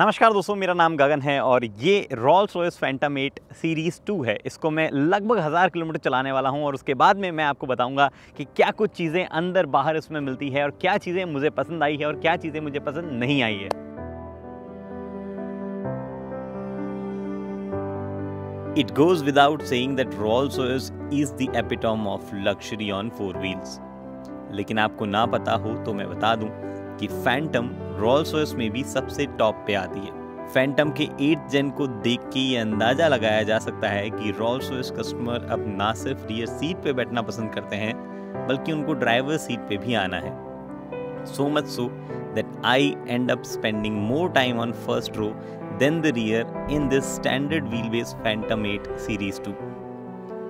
नमस्कार दोस्तों मेरा नाम गगन है और ये Rolls Royce Phantom 8 series two है इसको मैं लगभग हज़ार किलोमीटर चलाने वाला हूं और उसके बाद में मैं आपको बताऊंगा कि क्या कुछ चीज़ें अंदर बाहर इसमें मिलती है और क्या चीज़ें मुझे पसंद आई है और क्या चीज़ें मुझे पसंद नहीं आई है it goes without saying that Rolls-Royce is the epitome of luxury on four wheels. लेकिन आपको ना पता हो तो मैं बता दूं कि फैंटम रॉल्स रॉयस में भी सबसे टॉप पे आती है फैंटम के एट जेन को देख के ये अंदाजा लगाया जा सकता है कि रॉल्स रॉयस कस्टमर अब ना सिर्फ रियर सीट पे बैठना पसंद करते हैं बल्कि उनको ड्राइवर सीट पे भी आना है so much so that I end up spending more time on first row then the rear in this standard wheel base Phantom eight series two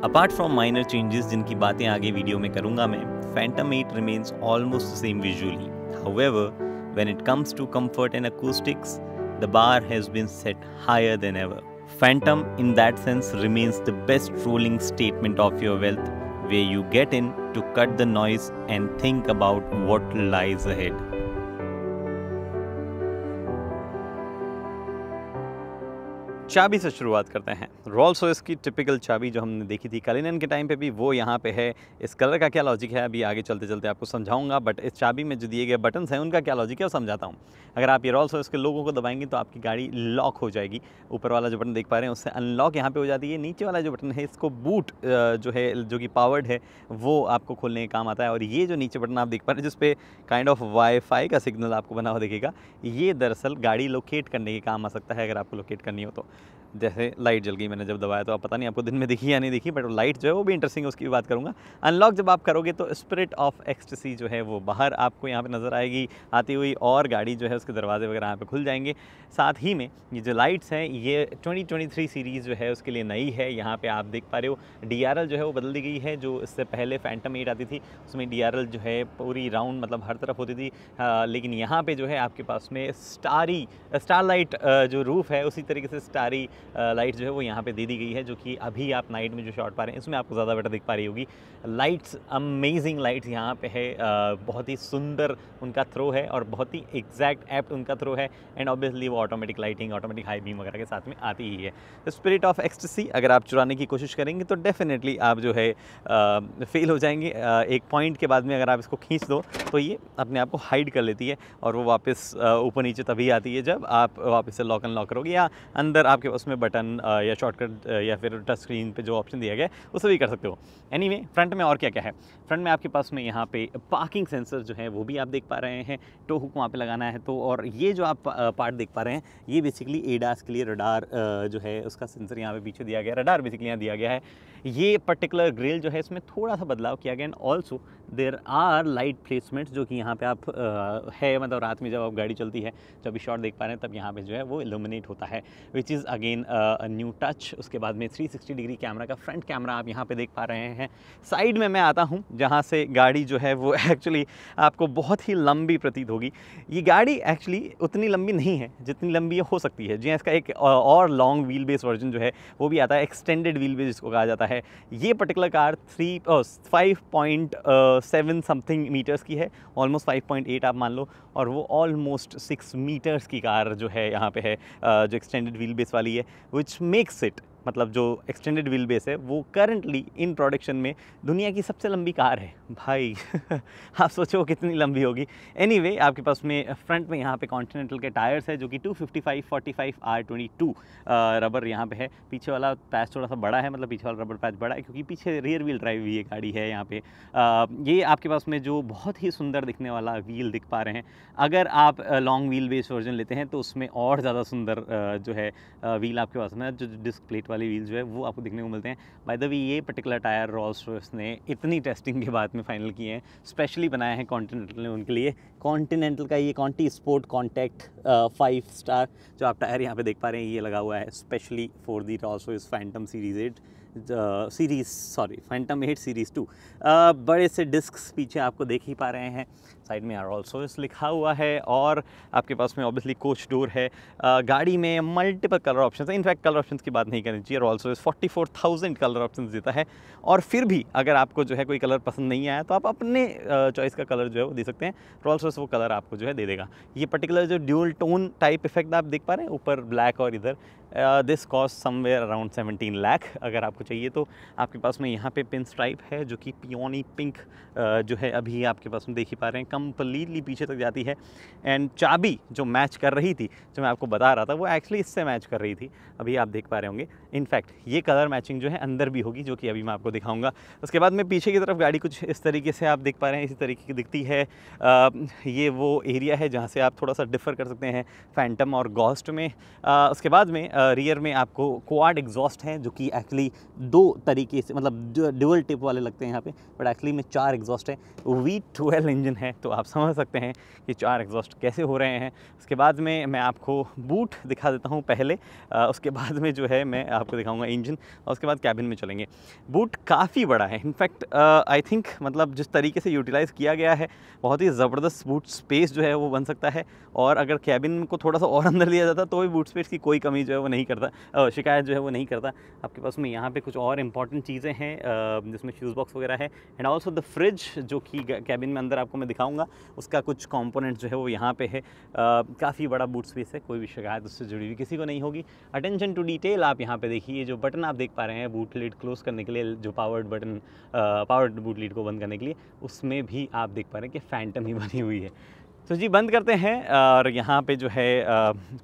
apart from minor changes जिनकी बातें आगे video में करूंगा मैं Phantom eight remains almost same visually However, when it comes to comfort and acoustics, the bar has been set higher than ever. Phantom, in that sense, remains the best rolling statement of your wealth, where you get in to cut the noise and think about what lies ahead. चाबी से शुरुआत करते हैं Rawls Royce की typical चाबी जो हमने देखी थी कलिनन के टाइम पे भी वो यहाँ पे है इस कलर का क्या लॉजिक है अभी आगे चलते चलते आपको समझाऊंगा बट इस चाबी में जो दिए गए बटन्स हैं उनका क्या लॉजिक है वो समझाता हूँ अगर आप ये रॉल्स रॉयस के लोगों को दबाएंगे तो आपकी गाड़ी लॉक हो जाएगी ऊपर वाला जो बटन देख पा रहे हैं उससे अनलॉक यहाँ पर हो जाती है नीचे वाला जो बटन है इसको बूट जो है जो कि पावर्ड है वो आपको खोलने का काम आता है और ये जो नीचे बटन आप देख पा रहे हैं जिसपे काइंड ऑफ वाईफाई का सिग्नल आपको बना हुआ देखेगा ये दरअसल गाड़ी लोकेट करने के काम आ सकता है अगर आपको लोकेट करनी हो तो जैसे लाइट जल गई मैंने जब दबाया तो आप पता नहीं आपको दिन में दिखी या नहीं दिखी बट लाइट जो है वो भी इंटरेस्टिंग है उसकी भी बात करूँगा अनलॉक जब आप करोगे तो स्पिरिट ऑफ एक्सटेसी जो है वो बाहर आपको यहाँ पे नज़र आएगी आती हुई और गाड़ी जो है उसके दरवाजे वगैरह यहाँ पे खुल जाएंगे साथ ही में ये जो लाइट्स हैं ये ट्वेंटी सीरीज़ जो है उसके लिए नई है यहाँ पर आप देख पा रहे हो डी जो है वो बदल दी गई है जो इससे पहले फैंटम एट आती थी उसमें डी जो है पूरी राउंड मतलब हर तरफ होती थी लेकिन यहाँ पर जो है आपके पास में स्टारी स्टार लाइट जो रूफ़ है उसी तरीके से स्टार सारी लाइट्स जो है वो यहाँ पे दे दी गई है जो कि अभी आप नाइट में जो शॉट पा रहे हैं इसमें आपको ज़्यादा बेटर दिख पा रही होगी लाइट्स अमेजिंग लाइट्स यहाँ पे है बहुत ही सुंदर उनका थ्रो है और बहुत ही एग्जैक्ट एप्ट उनका थ्रो है एंड ऑब्वियसली वो automatic lighting automatic high beam वगैरह के साथ में आती ही है तो स्पिरिट ऑफ एक्सटेसी अगर आप चुराने की कोशिश करेंगे तो डेफिनेटली आप जो है फेल हो जाएंगे एक पॉइंट के बाद में अगर आप इसको खींच दो तो ये अपने आप को हाइड कर लेती है और वो वापस ऊपर नीचे तभी आती है जब आप वापस से लॉक अनलॉक करोगे या अंदर आप आपके उसमें बटन या शॉर्टकट या फिर टच स्क्रीन पे जो ऑप्शन दिया गया है उसे भी कर सकते हो एनी anyway, फ्रंट में और क्या क्या है फ्रंट में आपके पास में यहाँ पे पार्किंग सेंसर जो है वो भी आप देख पा रहे हैं टो हुक वहाँ पर लगाना है तो और ये जो आप पार्ट देख पा रहे हैं ये बेसिकली एडास के लिए रडार जो है उसका सेंसर यहाँ पे पीछे दिया गया रडार बेसिकली यहाँ दिया गया है ये पर्टिकुलर ग्रिल जो है इसमें थोड़ा सा बदलाव किया गया and also there are light placements जो कि यहाँ पे आप आ, है मतलब रात में जब आप गाड़ी चलती है जब भी शॉट देख पा रहे हैं तब यहाँ पे जो है वो इल्यूमिनेट होता है which is again new touch उसके बाद में 360 डिग्री कैमरा का फ्रंट कैमरा आप यहाँ पे देख पा रहे हैं साइड में मैं आता हूँ जहाँ से गाड़ी जो है वो एक्चुअली आपको बहुत ही लंबी प्रतीत होगी ये गाड़ी एक्चुअली उतनी लंबी नहीं है जितनी लंबी हो सकती है जी हाँ, इसका एक और लॉन्ग व्हील बेस वर्जन जो है वो भी आता है एक्सटेंडेड व्हील बेस जिसको कहा जाता है है ये particular car three five point seven something meters की है ऑलमोस्ट फाइव पॉइंट एट आप मान लो और वो ऑलमोस्ट सिक्स मीटर्स की कार जो है यहाँ पे है uh, जो एक्सटेंडेड व्हील बेस वाली है विच मेक्स इट मतलब जो एक्सटेंडेड व्हील बेस है वो करंटली इन प्रोडक्शन में दुनिया की सबसे लंबी कार है भाई आप सोचो वो कितनी लंबी होगी एनीवे anyway, आपके पास में फ्रंट में यहाँ पे कॉन्टिनेंटल के टायर्स है जो कि 255 45 आर ट्वेंटी टू रबर यहाँ पे है पीछे वाला पैच थोड़ा सा बड़ा है मतलब पीछे वाला रबर पैच बड़ा है क्योंकि पीछे रियर व्हील ड्राइव भी ये गाड़ी है यहाँ पे आ, ये आपके पास में जो बहुत ही सुंदर दिखने वाला व्हील दिख पा रहे हैं अगर आप लॉन्ग व्हील बेस वर्जन लेते हैं तो उसमें और ज़्यादा सुंदर जो है व्हील आपके पास में जो डिस्प्लेट वाला वाले व्हील्स जो है वो आपको देखने को मिलते हैं बाय द वे ये पर्टिकुलर टायर रॉल्स रॉयस ने इतनी टेस्टिंग के बाद में फाइनल किए हैं स्पेशली बनाए हैं कॉन्टीनेंटल ने उनके लिए कॉन्टीनेंटल का ये conti sport contact five star जो आप टायर यहाँ पे देख पा रहे हैं ये लगा हुआ है specially for the Rolls Royce Phantom series eight series sorry Phantom eight series two बड़े से डिस्क पीछे आपको देख ही पा रहे हैं साइड में आर ऑल्सो लिखा हुआ है और आपके पास में ऑब्वियसली कोच डोर है गाड़ी में मल्टीपल कलर ऑप्शन है इनफैक्ट कलर ऑप्शन की बात नहीं करनी चाहिए ऑल्सो इस forty four thousand colour option देता है और फिर भी अगर आपको जो है कोई कलर पसंद नहीं आया तो आप अपने चॉइस का कलर जो है वो दे सकते हैं रोल्स वो कलर आपको जो है दे देगा ये पर्टिकुलर जो ड्यूल टोन टाइप इफेक्ट आप देख पा रहे हैं ऊपर ब्लैक और इधर this cost somewhere around 17 lakh अगर आपको चाहिए तो आपके पास में यहाँ पे पिन स्ट्राइप है जो कि पियोनी पिंक uh, जो है अभी आपके पास में देख ही पा रहे हैं कम्प्लीटली पीछे तक जाती है एंड चाबी जो मैच कर रही थी जो मैं आपको बता रहा था वो एक्चुअली इससे मैच कर रही थी अभी आप देख पा रहे होंगे इनफैक्ट ये कलर मैचिंग जो है अंदर भी होगी जो कि अभी मैं आपको दिखाऊंगा उसके बाद में पीछे की तरफ गाड़ी कुछ इस तरीके से आप देख पा रहे हैं इसी तरीके की दिखती है आ, ये वो एरिया है जहाँ से आप थोड़ा सा डिफ़र कर सकते हैं फैंटम और गॉस्ट में आ, उसके बाद में आ, रियर में आपको क्वाड एग्जॉस्ट हैं जो कि एक्चुअली दो तरीके से मतलब डुअल टिप वाले लगते हैं यहाँ पर बट एक्चुअली में चार एग्जॉस्ट हैं वी इंजन है तो तो आप समझ सकते हैं कि चार एग्जॉस्ट कैसे हो रहे हैं उसके बाद में मैं आपको बूट दिखा देता हूँ पहले आ, उसके बाद में जो है मैं आपको दिखाऊँगा इंजन और उसके बाद कैबिन में चलेंगे बूट काफ़ी बड़ा है इनफैक्ट आई थिंक मतलब जिस तरीके से यूटिलाइज़ किया गया है बहुत ही ज़बरदस्त बूट स्पेस जो है वो बन सकता है और अगर कैबिन को थोड़ा सा और अंदर लिया जाता तो भी बूट स्पेस की कोई कमी जो है वो नहीं करता शिकायत जो है वो नहीं करता आपके पास में यहाँ पे कुछ और इंपॉर्टेंट चीज़ें हैं जिसमें शूज़ बॉक्स वगैरह है एंड ऑल्सो द फ्रिज जो कि कैबिन में अंदर आपको मैं दिखाऊँगा दूंगा उसका कुछ कंपोनेंट जो है वो यहाँ पे है काफ़ी बड़ा बूट स्पेस है कोई भी शिकायत उससे जुड़ी हुई किसी को नहीं होगी अटेंशन टू डिटेल आप यहाँ पे देखिए जो बटन आप देख पा रहे हैं बूट लीड क्लोज करने के लिए जो powered button powered boot lid को बंद करने के लिए उसमें भी आप देख पा रहे हैं कि फैंटम ही बनी हुई है तो जी बंद करते हैं और यहाँ पे जो है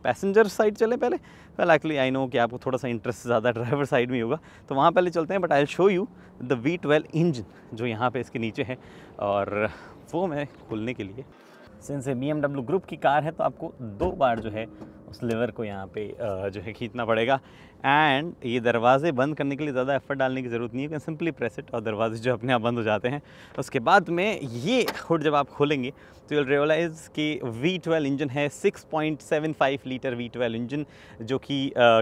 पैसेंजर साइड चले पहले वेल एक्चुअली आई नो कि आपको थोड़ा सा इंटरेस्ट ज़्यादा ड्राइवर साइड में होगा तो वहाँ पहले चलते हैं but I show you the V twelve engine जो यहाँ पे इसके नीचे है और वो मैं खोलने के लिए सिंस बी एम ग्रुप की कार है तो आपको दो बार जो है उस लेवर को यहाँ पे जो है खींचना पड़ेगा एंड ये दरवाज़े बंद करने के लिए ज़्यादा एफर्ट डालने की ज़रूरत नहीं है सिंपली प्रेस इट और दरवाजे जो अपने आप बंद हो जाते हैं उसके बाद में ये हुड जब आप खोलेंगे तो यूल रियलाइज़ कि V12 इंजन है 6.75 लीटर वी ट्वेल्व इंजन जो कि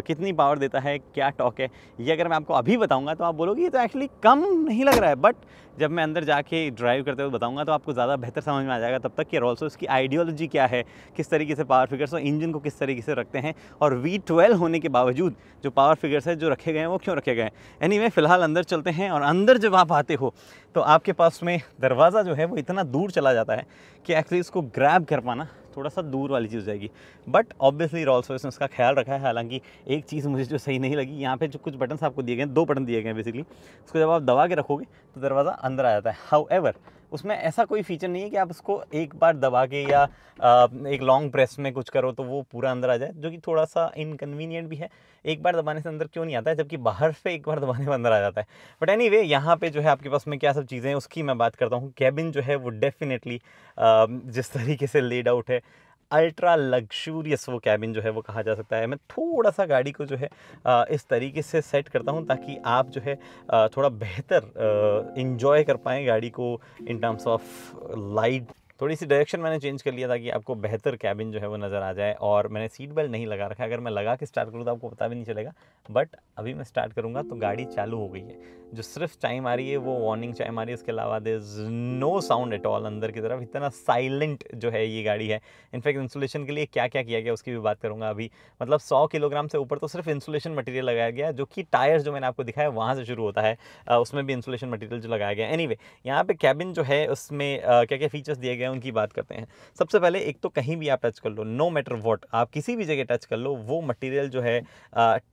कितनी पावर देता है क्या टॉक है ये अगर मैं आपको अभी बताऊँगा तो आप बोलोगे ये तो एक्चुअली कम नहीं लग रहा है बट जब मैं अंदर जाके ड्राइव करते हुए बताऊँगा तो आपको ज़्यादा बेहतर समझ में आ जाएगा तब तक कि ऑल्सो इसकी आइडियोलॉजी क्या है किस तरीके से पावर फिगर्स और इंजन को किस तरीके से रखते हैं और वी होने के बावजूद जो पावर फिगर्स है जो रखे गए हैं वो क्यों रखे गए हैं एनी anyway, फ़िलहाल अंदर चलते हैं और अंदर जब आप आते हो तो आपके पास में दरवाज़ा जो है वो इतना दूर चला जाता है कि एक्चुअली इसको ग्रैब कर पाना थोड़ा सा दूर वाली चीज़ जाएगी बट ऑब्वियसली रॉल्स रॉयस ने उसका ख्याल रखा है हालांकि एक चीज़ मुझे जो सही नहीं लगी यहाँ पे जो कुछ बटन आपको दिए गए हैं दो बटन दिए गए हैं बेसिकली उसको जब आप दबा के रखोगे तो दरवाज़ा अंदर आ जाता है हाउ उसमें ऐसा कोई फीचर नहीं है कि आप उसको एक बार दबा के या एक लॉन्ग प्रेस में कुछ करो तो वो पूरा अंदर आ जाए जो कि थोड़ा सा इनकन्वीनियंट भी है एक बार दबाने से अंदर क्यों नहीं आता है जबकि बाहर से एक बार दबाने में अंदर आ जाता है बट एनी वे यहाँ पर जो है आपके पास में क्या सब चीज़ें हैं उसकी मैं बात करता हूँ कैबिन जो है वो डेफिनेटली जिस तरीके से लेड आउट है अल्ट्रा लग्जूरियस वो कैबिन जो है वो कहा जा सकता है मैं थोड़ा सा गाड़ी को जो है इस तरीके से सेट करता हूँ ताकि आप जो है थोड़ा बेहतर इन्जॉय कर पाएँ गाड़ी को इन टर्म्स ऑफ लाइट थोड़ी सी डायरेक्शन मैंने चेंज कर लिया था कि आपको बेहतर कैबिन जो है वो नज़र आ जाए और मैंने सीट बेल्ट नहीं लगा रखा अगर मैं लगा के स्टार्ट करूँ तो आपको पता भी नहीं चलेगा बट अभी मैं स्टार्ट करूँगा तो गाड़ी चालू हो गई है जो सिर्फ टाइम आ रही है वो वार्निंग टाइम आ रही है उसके अलावा there is no sound at all अंदर की तरफ इतना साइलेंट जो है ये गाड़ी है इनफैक्ट इंसुलेशन के लिए क्या क्या किया गया उसकी भी बात करूँगा अभी मतलब सौ किलोग्राम से ऊपर तो सिर्फ इंसुलेशन मटेरियल लगाया गया जो कि टायर्स जो मैंने आपको दिखाया वहाँ से शुरू होता है उसमें भी इंसुलेशन मटेरियल जो लगाया गया एनी anyway, यहाँ पे कैबिन जो है उसमें क्या क्या फीचर्स दिए गए उनकी बात करते हैं सबसे पहले एक तो कहीं भी आप टच कर लो नो मैटर वॉट आप किसी भी जगह टच कर लो वो मटेरियल जो है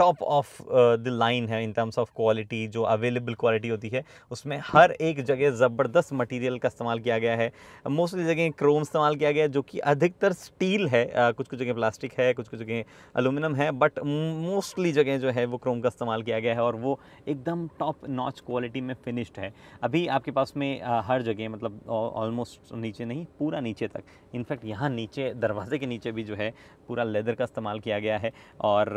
टॉप ऑफ द लाइन है इन टर्म्स ऑफ क्वालिटी जो अवेलेबल क्वालिटी होती है उसमें हर एक जगह ज़बरदस्त मटीरियल का इस्तेमाल किया गया है मोस्टली जगह क्रोम इस्तेमाल किया गया है जो कि अधिकतर स्टील है कुछ कुछ जगह प्लास्टिक है कुछ कुछ जगह अलूमिनियम है बट मोस्टली जगह जो है वो क्रोम का इस्तेमाल किया गया है और वो एकदम टॉप नॉच क्वालिटी में फिनिश्ड है अभी आपके पास में आ, हर जगह मतलब ऑलमोस्ट नीचे नहीं पूरा नीचे तक इनफैक्ट यहाँ नीचे दरवाजे के नीचे भी जो है पूरा लेदर का इस्तेमाल किया गया है और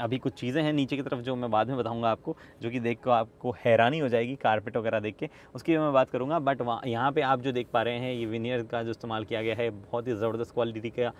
अभी कुछ चीज़ें हैं नीचे की तरफ जो मैं बाद में बताऊँगा आपको जो कि देख कर आपको हैरानी हो जाएगी कारपेट वगैरह देख के उसकी भी मैं बात करूँगा बट यहाँ पर आप जो देख पा रहे हैं ये विनियर का जो इस्तेमाल किया गया है बहुत ही ज़बरदस्त क्वालिटी का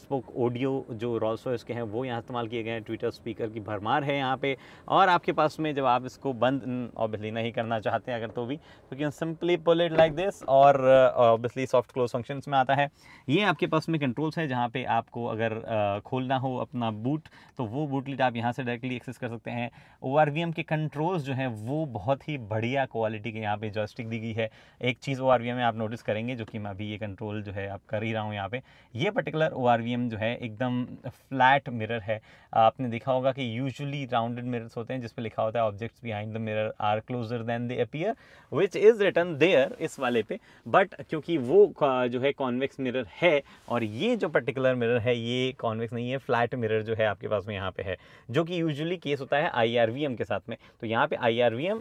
स्पोक ऑडियो जो रॉल्स रॉयस के हैं वो यहाँ इस्तेमाल किए गए हैं ट्विटर स्पीकर की भरमार है यहाँ पे और आपके पास में जब आप इसको बंद ऑब्वियसली नहीं करना चाहते हैं अगर तो भी तो simply pull it like this और ऑब्वियसली सॉफ्ट क्लोज फंक्शंस में आता है ये आपके पास में कंट्रोल्स हैं जहाँ पे आपको अगर आ, खोलना हो अपना बूट तो वो बूट बूटलेट आप यहाँ से डायरेक्टली एक्सेस कर सकते हैं ओ के कंट्रोल्स जो हैं वो बहुत ही बढ़िया क्वालिटी के यहाँ पे जॉस्टिक दी गई है एक चीज़ ओ में आप नोटिस करेंगे जो कि मैं अभी ये कंट्रोल जो है आप कर ही रहा हूँ यहाँ पर ये पर्टिकुलर ओ जो है एकदम फ्लैट मिरर है आपने देखा होगा कि यूजली राउंडेड मिरर्स होते हैं जिसपे लिखा होता है objects behind the mirror are closer than they appear which is return there इस वाले पे बट क्योंकि वो जो है कॉन्वेक्स मिरर है और ये जो पर्टिकुलर मिरर है ये कॉन्वेक्स नहीं है फ्लैट मिरर जो है आपके पास में यहाँ पे है जो कि यूजुअली केस होता है आई के साथ में तो यहाँ पे आई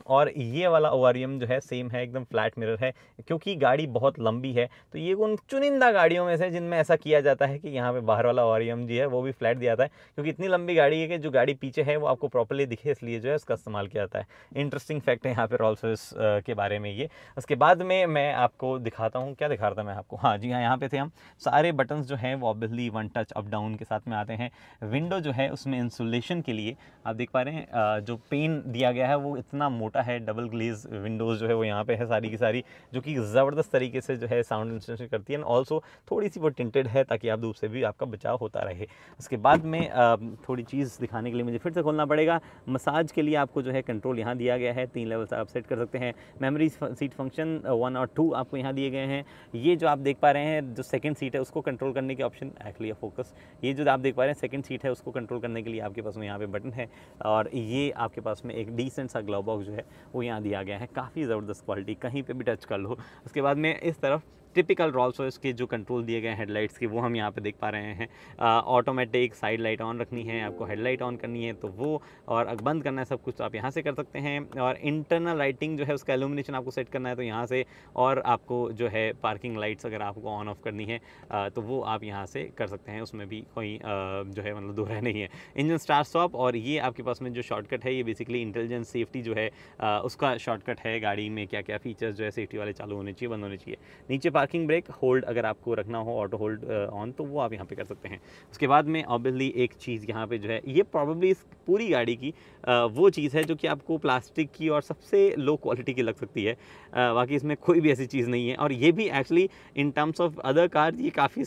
और ये वाला ओ जो है सेम है एकदम फ्लैट मिरर है क्योंकि गाड़ी बहुत लंबी है तो ये उन चुनिंदा गाड़ियों में से जिनमें ऐसा किया जाता है कि यहाँ पे बाहर वाला ओ जो है वो भी फ्लैट दिया जाता है क्योंकि इतनी लंबी गाड़ी है कि जो गाड़ी पीछे है वो आपको प्रॉपरली दिखे इसलिए जो है उसका इस्तेमाल किया जाता है इंटरेस्टिंग फैक्ट है यहाँ पे रॉल्स के बारे में ये उसके बाद में मैं आपको दिखाता हूँ क्या दिखा रहा था मैं आपको हाँ जी हाँ यहाँ पे थे हम सारे बटन्स जो हैं वो obviously one touch up down के साथ में आते हैं विंडो जो है उसमें इंसुलेशन के लिए आप देख पा रहे हैं जो पेन दिया गया है वो इतना मोटा है डबल ग्लेज विंडोज़ जो है वो यहाँ पे है सारी की सारी जो कि ज़बरदस्त तरीके से जो है साउंड इंसुलेशन करती है एंड ऑल्सो थोड़ी सी वो टिंटेड है ताकि आप धूप से भी आपका बचाव होता रहे उसके बाद में थोड़ी चीज़ दिखाने के लिए मुझे फिर से खोलना पड़ेगा मसाज के लिए आपको जो है कंट्रोल यहाँ दिया गया है तीन लेवल से आप सेट कर सकते हैं मेमोरी सीट फंक्शन वन और टू आपको यहाँ दिए गए हैं ये जो आप देख पा रहे हैं जो सेकंड सीट है उसको कंट्रोल करने के ऑप्शन एक्चुअली फोकस ये जो आप देख पा रहे हैं सेकंड सीट है उसको कंट्रोल करने के लिए आपके पास में यहाँ पे बटन है और ये आपके पास में एक डिसेंट सा ग्लव बॉक्स जो है वो यहाँ दिया गया है काफ़ी ज़बरदस्त क्वालिटी कहीं पर भी टच कर लो उसके बाद में इस तरफ टिपिकल रॉल्स रॉयस के जो कंट्रोल दिए गए हेडलाइट्स के वो हम यहाँ पे देख पा रहे हैं ऑटोमेटिक साइड लाइट ऑन रखनी है आपको हेडलाइट ऑन करनी है तो वो और बंद करना है सब कुछ तो आप यहाँ से कर सकते हैं और इंटरनल लाइटिंग जो है उसका एलुमिनेशन आपको सेट करना है तो यहाँ से और आपको जो है पार्किंग लाइट्स अगर आपको ऑन ऑफ करनी है तो वो आप यहाँ से कर सकते हैं उसमें भी कोई जो है मतलब दोहरा नहीं है इंजन स्टार स्टॉप और ये आपके पास में जो शॉर्टकट है ये बेसिकली इंटेलिजेंस सेफ्टी जो है उसका शॉर्टकट है गाड़ी में क्या क्या फीचर्स जो है सेफ्टी वाले चालू होने चाहिए बंद होने चाहिए नीचे पार्क पार्किंग ब्रेक होल्ड अगर आपको रखना हो ऑटो होल्ड ऑन तो वो आप यहाँ पे कर सकते हैं उसके बाद में ऑब्वियसली एक चीज़ यहाँ पे जो है ये प्रॉब्ली इस पूरी गाड़ी की uh, वो चीज़ है जो कि आपको प्लास्टिक की और सबसे लो क्वालिटी की लग सकती है uh, बाकी इसमें कोई भी ऐसी चीज़ नहीं है और ये भी actually in terms of other car ये काफ़ी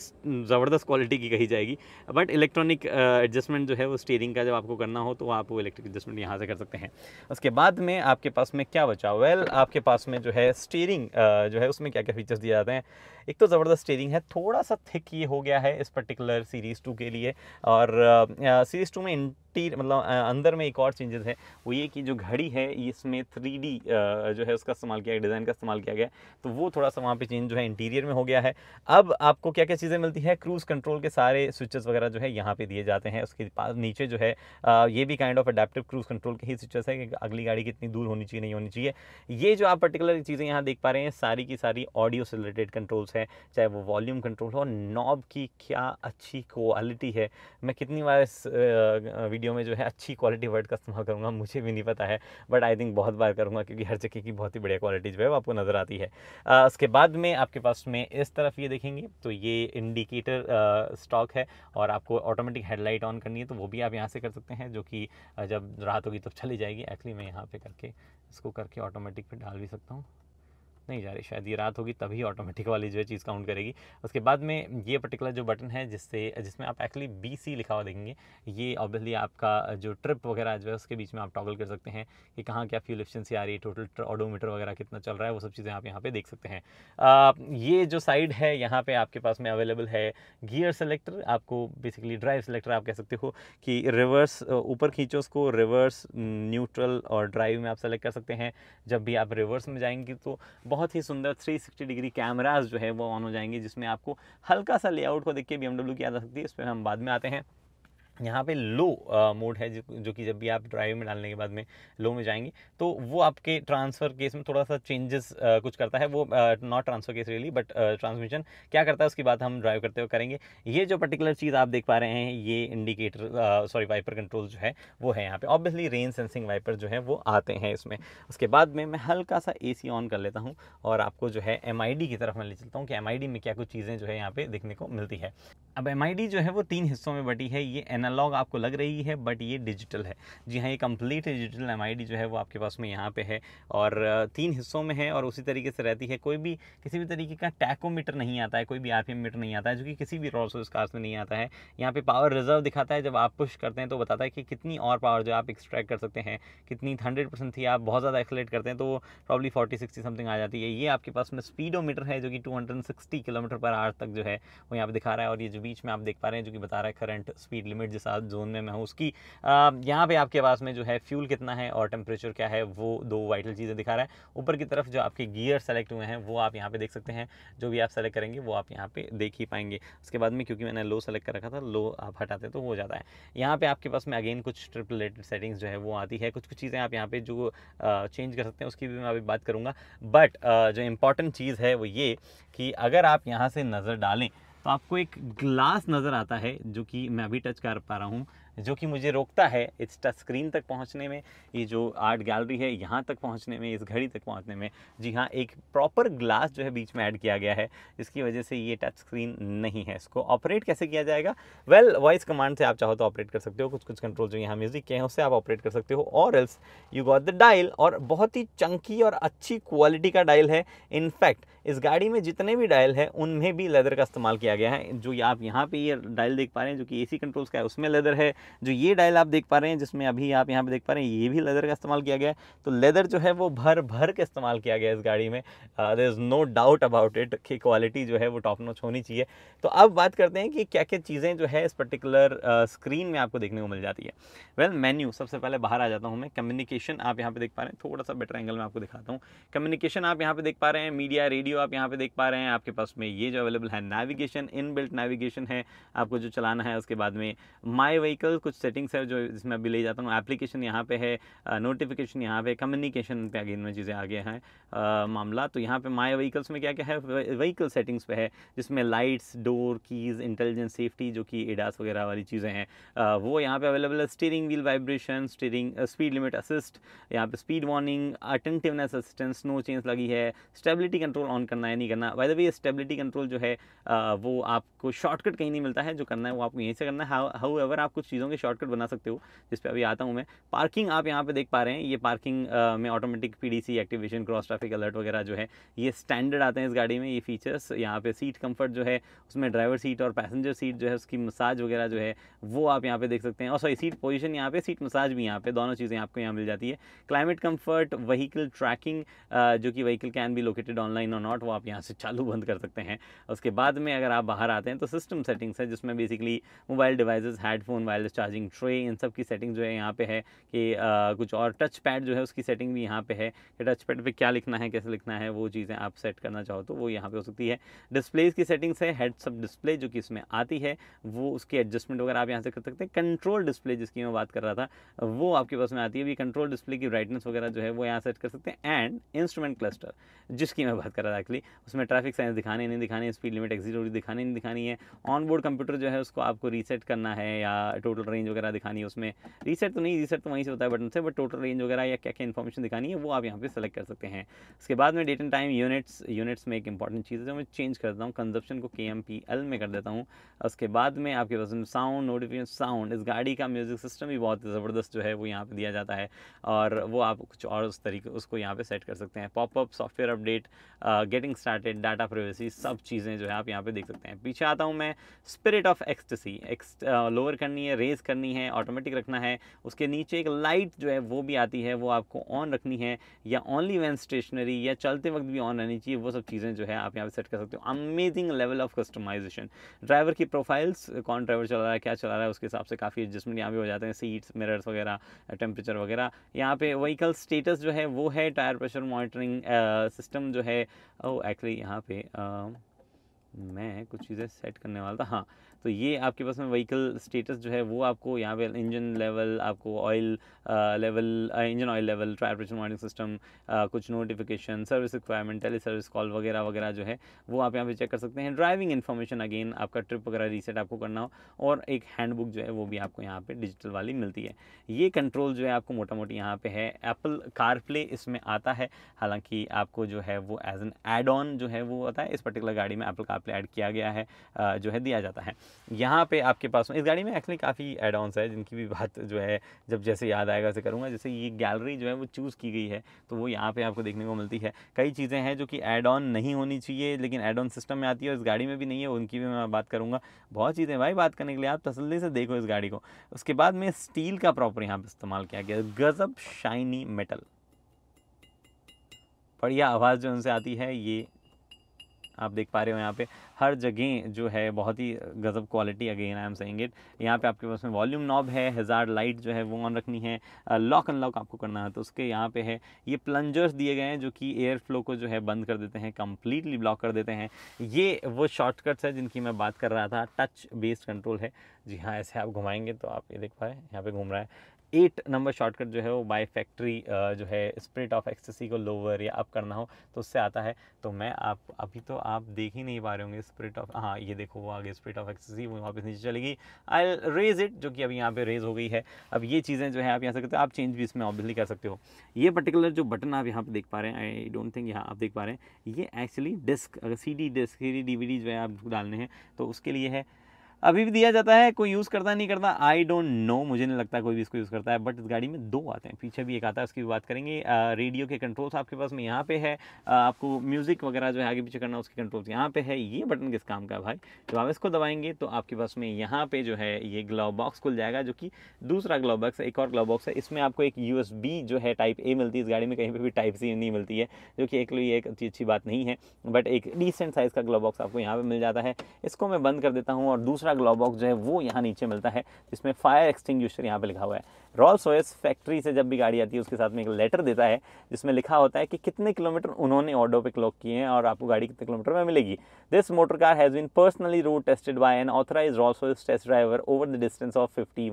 ज़बरदस्त क्वालिटी की कही जाएगी बट इलेक्ट्रॉनिक एडजस्टमेंट जो है वो स्टेयरिंग का जब आपको करना हो तो आप वो इलेक्ट्रिक एडजस्टमेंट यहाँ से कर सकते हैं उसके बाद में आपके पास में क्या बचा वेल well, आपके पास में जो है स्टीयरिंग uh, जो है उसमें क्या क्या फीचर्स दिए जाते हैं एक तो ज़बरदस्त स्टेयरिंग है थोड़ा सा थिक ये हो गया है इस पर्टिकुलर सीरीज़ टू के लिए और सीरीज़ टू में मिट्टी मतलब अंदर में एक और चेंजेस है वो ये कि जो घड़ी है इसमें थ्री जो है उसका इस्तेमाल किया गया डिज़ाइन का इस्तेमाल किया गया तो वो थोड़ा सा वहाँ पर चेंज जो है इंटीरियर में हो गया है अब आपको क्या क्या चीज़ें मिलती है क्रूज़ कंट्रोल के सारे स्विचेस वगैरह जो है यहाँ पर दिए जाते हैं उसके पास नीचे जो है ये भी kind of adaptive cruise control के ही स्विचेस है कि अगली गाड़ी कितनी दूर होनी चाहिए नहीं होनी चाहिए ये जो आप पर्टिकुलर चीज़ें यहाँ देख पा रहे हैं सारी की सारी ऑडियो से रिलेटेड कंट्रोल्स हैं चाहे वो वॉल्यूम कंट्रोल हो नॉब की क्या अच्छी क्वालिटी है मैं कितनी बार इस वीडियो वीडियो में जो है अच्छी क्वालिटी वर्ड का इस्तेमाल करूँगा मुझे भी नहीं पता है बट आई थिंक बहुत बार करूँगा क्योंकि हर जगह की बहुत ही बढ़िया क्वालिटी जो है वो आपको नज़र आती है आ, उसके बाद में आपके पास में इस तरफ ये देखेंगे तो ये इंडिकेटर स्टॉक है और आपको ऑटोमेटिक हेडलाइट ऑन करनी है तो वो भी आप यहाँ से कर सकते हैं जो कि जब रात होगी तब चली जाएगी एक्चुअली मैं यहाँ पर करके इसको करके ऑटोमेटिक पर डाल भी सकता हूँ नहीं जा रही शायद ये रात होगी तभी ऑटोमेटिक वाली जो है चीज़ काउंट करेगी उसके बाद में ये पर्टिकुलर जो बटन है जिससे जिसमें आप एक्चुअली बी सी लिखा हुआ देखेंगे ये ऑब्वियसली आपका जो ट्रिप वगैरह जो है उसके बीच में आप टॉगल कर सकते हैं कि कहाँ क्या फ्यूल एफिशिएंसी आ रही है टोटल ऑडोमीटर वगैरह कितना चल रहा है वो सब चीज़ें आप यहाँ पर देख सकते हैं आ, ये जो साइड है यहाँ पर आपके पास में अवेलेबल है गियर सेलेक्टर आपको बेसिकली ड्राइव सेलेक्टर आप कह सकते हो कि रिवर्स ऊपर खींचो उसको रिवर्स न्यूट्रल और ड्राइव में आप सेलेक्ट कर सकते हैं जब भी आप रिवर्स में जाएंगे तो बहुत ही सुंदर 360 डिग्री कैमराज जो है वो ऑन हो जाएंगे जिसमें आपको हल्का सा लेआउट को देख के बी की याद आ सकती है इस पर हम बाद में आते हैं यहाँ पे लो मोड है जो, जो कि जब भी आप ड्राइव में डालने के बाद में लो में जाएंगे तो वो आपके ट्रांसफ़र केस में थोड़ा सा चेंजेस कुछ करता है वो not transfer case really but transmission क्या करता है उसकी बात हम ड्राइव करते हुए करेंगे ये जो पर्टिकुलर चीज़ आप देख पा रहे हैं ये इंडिकेटर सॉरी वाइपर कंट्रोल जो है वो है यहाँ पर ऑब्वियसली रेन सेंसिंग वाइपर जो है वो आते हैं इसमें उसके बाद में मैं हल्का सा ए ऑन कर लेता हूँ और आपको जो है एम की तरफ मैं ले चलता हूँ कि एम में क्या कुछ चीज़ें जो है यहाँ पर देखने को मिलती है अब एम जो है वो तीन हिस्सों में बटी है ये एन एनालॉग आपको लग रही है बट ये डिजिटल है जी हाँ ये कंप्लीट डिजिटल एम जो है वो आपके पास में यहाँ पे है और तीन हिस्सों में है और उसी तरीके से रहती है कोई भी किसी भी तरीके का टैकोमीटर नहीं आता है कोई भी आर मीटर नहीं आता है जो कि किसी भी रोड सोर्स कार्स में नहीं आता है यहाँ पे पावर रिजर्व दिखाता है जब आप पुश करते हैं तो बताता है कि कितनी और पावर जो आप एक्सट्रैक्ट कर सकते हैं कितनी हंड्रेड परसेंट थी आप बहुत ज़्यादा एक्सलेट करते हैं तो प्रॉब्ली फोर्टी सिक्सटी समथिंग आ जाती है ये आपके पास में स्पीडोमीटर है जो कि टू हंड्रेड सिक्सटी किलोमीटर पर आर तक जो है वो यहाँ पर दिखा रहा है और ये जो बीच में आप देख पा रहे हैं जो कि बता रहा है करंट स्पीड लिमिट जिस जोन में मैं हूँ उसकी यहाँ पे आपके पास में जो है फ्यूल कितना है और टेम्परेचर क्या है वो दो वाइटल चीज़ें दिखा रहा है ऊपर की तरफ जो आपके गियर सेलेक्ट हुए हैं वो आप यहाँ पे देख सकते हैं जो भी आप सेलेक्ट करेंगे वो आप यहाँ पे देख ही पाएंगे उसके बाद में क्योंकि मैंने लो सेलेक्ट कर रखा था लो आप हटाते तो हो जाता है यहाँ पर आपके पास में अगेन कुछ ट्रिप रिलेटेड सेटिंग्स जो है वो आती है कुछ कुछ चीज़ें आप यहाँ पर जो चेंज कर सकते हैं उसकी भी मैं अभी बात करूँगा बट जो इम्पॉर्टेंट चीज़ है वो ये कि अगर आप यहाँ से नज़र डालें तो आपको एक ग्लास नज़र आता है जो कि मैं अभी टच कर पा रहा हूँ जो कि मुझे रोकता है इस टच स्क्रीन तक पहुंचने में ये जो आर्ट गैलरी है यहाँ तक पहुंचने में इस घड़ी तक पहुंचने में जी हाँ एक प्रॉपर ग्लास जो है बीच में ऐड किया गया है जिसकी वजह से ये टच स्क्रीन नहीं है इसको ऑपरेट कैसे किया जाएगा वेल वॉइस कमांड से आप चाहो तो ऑपरेट कर सकते हो कुछ कुछ कंट्रोल जो यहाँ म्यूज़िक के हैं उससे आप ऑपरेट कर सकते हो और else you got the dial और बहुत ही चंकी और अच्छी क्वालिटी का डायल है इनफैक्ट इस गाड़ी में जितने भी डायल है उनमें भी लेदर का इस्तेमाल किया गया है जो आप यहाँ पे ये यह डायल देख पा रहे हैं जो कि एसी कंट्रोल्स का है उसमें लेदर है जो ये डायल आप देख पा रहे हैं जिसमें अभी आप यहाँ पे देख पा रहे हैं ये भी लेदर का इस्तेमाल किया गया है तो लेदर जो है वो भर भर के इस्तेमाल किया गया इस गाड़ी में there is no doubt about it कि क्वालिटी जो है वो टॉप नोच होनी चाहिए तो अब बात करते हैं कि क्या क्या चीज़ें जो है इस पर्टिकुलर स्क्रीन uh, में आपको देखने को मिल जाती है वेल मेन्यू सबसे पहले बाहर आ जाता हूँ मैं कम्युनिकेशन आप यहाँ पे देख पा रहे हैं थोड़ा सा बेटर एंगल में आपको दिखाता हूँ कम्युनिकेशन आप यहाँ पे देख पा रहे हैं मीडिया रेडियो आप यहाँ पे देख पा रहे हैं आपके पास में ये जो अवेलेबल है नेविगेशन इन बिल्ट नेविगेशन है आपको जो चलाना है उसके बाद में माई व्हीकल अदर कुछ सेटिंग्स है जो जिसमें अभी ले जाता हूँ एप्लीकेशन यहाँ पे है नोटिफिकेशन यहाँ पे कम्युनिकेशन पे आगे इनमें चीज़ें आगे हैं आ, मामला तो यहाँ पे माय व्हीकल्स में क्या क्या है व्हीकल सेटिंग्स पे है जिसमें lights door keys intelligence safety जो कि एडास वगैरह वाली चीज़ें हैं वो यहाँ पर अवेलेबल है steering wheel vibration steering speed limit assist यहाँ पर speed warning attentiveness assistance no change लगी है स्टेबिलिटी कंट्रोल ऑन करना है नहीं करना by the way stability control जो है वो आपको शॉर्टकट कहीं नहीं मिलता है जो करना है वो आपको यहीं से करना है हाउ एवर आप कुछ चीज़ों चीज़ों के शॉर्टकट बना सकते हो जिस पर अभी आता हूँ मैं पार्किंग आप यहाँ पे देख पा रहे हैं ये पार्किंग में automatic PDC activation cross traffic alert वगैरह जो है ये स्टैंडर्ड आते हैं इस गाड़ी में ये फीचर्स यहाँ पे सीट कंफर्ट जो है उसमें ड्राइवर सीट और पैसेंजर सीट जो है उसकी मसाज वगैरह जो है वो आप यहाँ पे देख सकते हैं और सॉरी सीट पोजिशन यहाँ पे सीट मसाज भी यहाँ पे दोनों चीज़ें आपको यहाँ मिल जाती है क्लाइमेट कम्फर्ट वहीकल ट्रैकिंग जो कि वहीकल कैन भी लोकेटेड ऑनलाइन और नॉट वो आप यहाँ से चालू बंद कर सकते हैं उसके बाद में अगर आप बाहर आते हैं तो सिस्टम सेटिंग्स है जिसमें basically mobile device headphone wireless charging tray इन सब की सेटिंग जो है यहाँ पे है कि आ, कुछ और टच पैड जो है उसकी सेटिंग भी यहाँ पे है कि टच पैड पे क्या लिखना है कैसे लिखना है वो चीज़ें आप सेट करना चाहो तो वो यहाँ पे हो सकती है डिस्प्लेज की सेटिंग्स से, है हेडसअप डिस्प्ले जो कि इसमें आती है वो उसकी एडजस्टमेंट वगैरह आप यहाँ से कर सकते हैं कंट्रोल डिस्प्ले जिसकी मैं बात कर रहा था वो आपके पास में आती है भी कंट्रोल डिस्प्ले की ब्राइटनेस वगैरह जो है वो यहाँ सेट कर सकते हैं एंड इंस्ट्रूमेंट क्लस्टर जिसकी मैं बात कर रहा था एक्चुअली उसमें ट्रैफिक साइंस दिखाने नहीं दिखाने स्पीड लिमिट एग्जिट दिखाने नहीं दिखानी है ऑन बोर्ड कंप्यूटर जो है उसको आपको रीसेट करना है या टोटल टोटल रेंज वगैरह दिखानी है उसमें रीसेट तो नहीं रीसेट तो वहीं से होता है बटन से बट टोटल रेंज वगैरह या क्या क्या इन्फॉर्मेशन दिखानी है वो आप यहाँ पे सेलेक्ट कर सकते हैं उसके बाद में date and time units units में एक इंपॉर्टेंट चीज़ है जो मैं चेंज कर देता हूँ कंजप्शन को के में कर देता हूँ उसके बाद में आपके पास में साउंड नोटिफिकेशन साउंड इस गाड़ी का म्यूज़िक सिस्टम भी बहुत ज़बरदस्त जो है वो यहाँ पर दिया जाता है और वो आप कुछ और उस तरीके उसको यहाँ पर सेट कर सकते हैं popup software update getting started data privacy सब चीज़ें जो है आप यहाँ पर देख सकते हैं पीछे आता हूँ मैं स्पिरिट ऑफ एक्सटेसी एक्स लोअर करनी है रेज तेज़ करनी है ऑटोमेटिक रखना है उसके नीचे एक लाइट जो है वो भी आती है वो आपको ऑन रखनी है या ओनली वैन स्टेशनरी या चलते वक्त भी ऑन रहनी चाहिए वो सब चीज़ें जो है आप यहाँ पर सेट कर सकते हो amazing level of customization driver की प्रोफाइल्स कौन ड्राइवर चला रहा है क्या चला रहा है उसके हिसाब से काफ़ी एडजस्टमेंट यहाँ भी हो जाते हैं सीट्स मिरर्स वगैरह टेम्परेचर वगैरह यहाँ पे व्हीकल स्टेटस जो है वो है टायर प्रेशर मॉनिटरिंग सिस्टम जो है ओ oh, एक्चुअली यहाँ पे आ, मैं कुछ चीज़ें सेट करने वाला था हाँ तो ये आपके पास में व्हीकल स्टेटस जो है वो आपको यहाँ पे इंजन लेवल आपको oil level engine oil level tyre pressure monitoring system कुछ notification service requirement tele service call वगैरह वगैरह जो है वो आप यहाँ पे चेक कर सकते हैं ड्राइविंग इन्फॉर्मेशन अगेन आपका ट्रिप वगैरह रीसेट आपको करना हो और एक हैंडबुक जो है वो भी आपको यहाँ पर डिजिटल वाली मिलती है ये कंट्रोल जो है आपको मोटा मोटी यहाँ पर है एप्पल कार इसमें आता है हालाँकि आपको जो है वो एज एन एड ऑन जो है वो आता है इस पर्टिकुलर गाड़ी में एप्पल कार ऐड किया गया है uh, जो है दिया जाता है यहाँ पे आपके पास इस गाड़ी में एक्चुअली काफ़ी एड ऑनस है जिनकी भी बात जो है जब जैसे याद आएगा वैसे करूँगा जैसे ये गैलरी जो है वो चूज़ की गई है तो वो यहाँ पे आपको देखने को मिलती है कई चीज़ें हैं जो कि एड ऑन नहीं होनी चाहिए लेकिन एड ऑन सिस्टम में आती है और इस गाड़ी में भी नहीं है उनकी भी मैं बात करूँगा बहुत चीज़ें भाई बात करने के लिए आप तसली से देखो इस गाड़ी को उसके बाद में स्टील का प्रॉपर यहाँ पर इस्तेमाल किया गया गज़ब शाइनी मेटल बढ़िया आवाज़ जो उनसे आती है ये आप देख पा रहे हो यहाँ पे हर जगह जो है बहुत ही गज़ब quality again I am saying it यहाँ पे आपके पास में वॉल्यूम नॉब है हज़ार लाइट जो है वो ऑन रखनी है लॉक अनलॉक आपको करना है तो उसके यहाँ पे है ये प्लंजर्स दिए गए हैं जो कि एयर फ्लो को जो है बंद कर देते हैं कम्प्लीटली ब्लॉक कर देते हैं ये वो शॉर्टकट्स है जिनकी मैं बात कर रहा था टच बेस्ड कंट्रोल है जी हाँ ऐसे आप घुमाएंगे तो आप ये देख पाए यहाँ पर घूम रहा है एट नंबर शॉर्टकट जो है वो बाई फैक्ट्री जो है स्प्रिट ऑफ एक्सेसी को लोअर या अप करना हो तो उससे आता है तो मैं आप अभी तो आप देख ही नहीं पा रहे होंगे स्प्रिट ऑफ हाँ ये देखो वो आगे स्प्रिट ऑफ एक्सेसी वो वापस नीचे चलेगी आई रेज इट जो कि अभी यहाँ पे रेज हो गई है अब ये चीज़ें जो है आप यहाँ से करते हो आप चेंज भी इसमें ऑब्वियसली कर सकते हो ये पर्टिकुलर जो बटन आप यहाँ पर देख पा रहे हैं आई डोंट थिंक यहाँ आप देख पा रहे हैं ये एक्चुअली डिस्क अगर C D disc C D D जो है आप डालने हैं तो उसके लिए है अभी भी दिया जाता है कोई यूज़ करता नहीं करता आई डोंट नो मुझे नहीं लगता कोई भी इसको यूज़ करता है बट इस गाड़ी में दो आते हैं पीछे भी एक आता है उसकी भी बात करेंगे रेडियो के कंट्रोल्स आपके पास में यहाँ पे है आपको म्यूज़िक वगैरह जो है आगे पीछे करना उसके कंट्रोल्स यहाँ पे है ये बटन किस काम का भाई जब आप इसको दबाएंगे तो आपके पास में यहाँ पे जो है ये ग्लव बॉक्स खुल जाएगा जो कि दूसरा ग्लव बॉक्स है एक और ग्लव बॉक्स है इसमें आपको एक यू जो है टाइप ए मिलती है इस गाड़ी में कहीं पर भी टाइप सी नहीं मिलती है जो कि एक एक अच्छी अच्छी बात नहीं है बट एक डिसेंट साइज़ का ग्लव बॉक्स आपको यहाँ पर मिल जाता है इसको मैं बंद कर देता हूँ और दूसरा सारा ग्लव बॉक्स जो है वो यहाँ नीचे मिलता है जिसमें फायर एक्सटिंग यहाँ पर लिखा हुआ है रॉल्स रॉयस फैक्ट्री से जब भी गाड़ी आती है उसके साथ में एक लेटर देता है जिसमें लिखा होता है कि कितने किलोमीटर उन्होंने ऑडो पे क्लॉक किए हैं और आपको गाड़ी कितने किलोमीटर में मिलेगी this motor car has been personally road tested by an authorise Rolls Royce test driver over the distance of fifty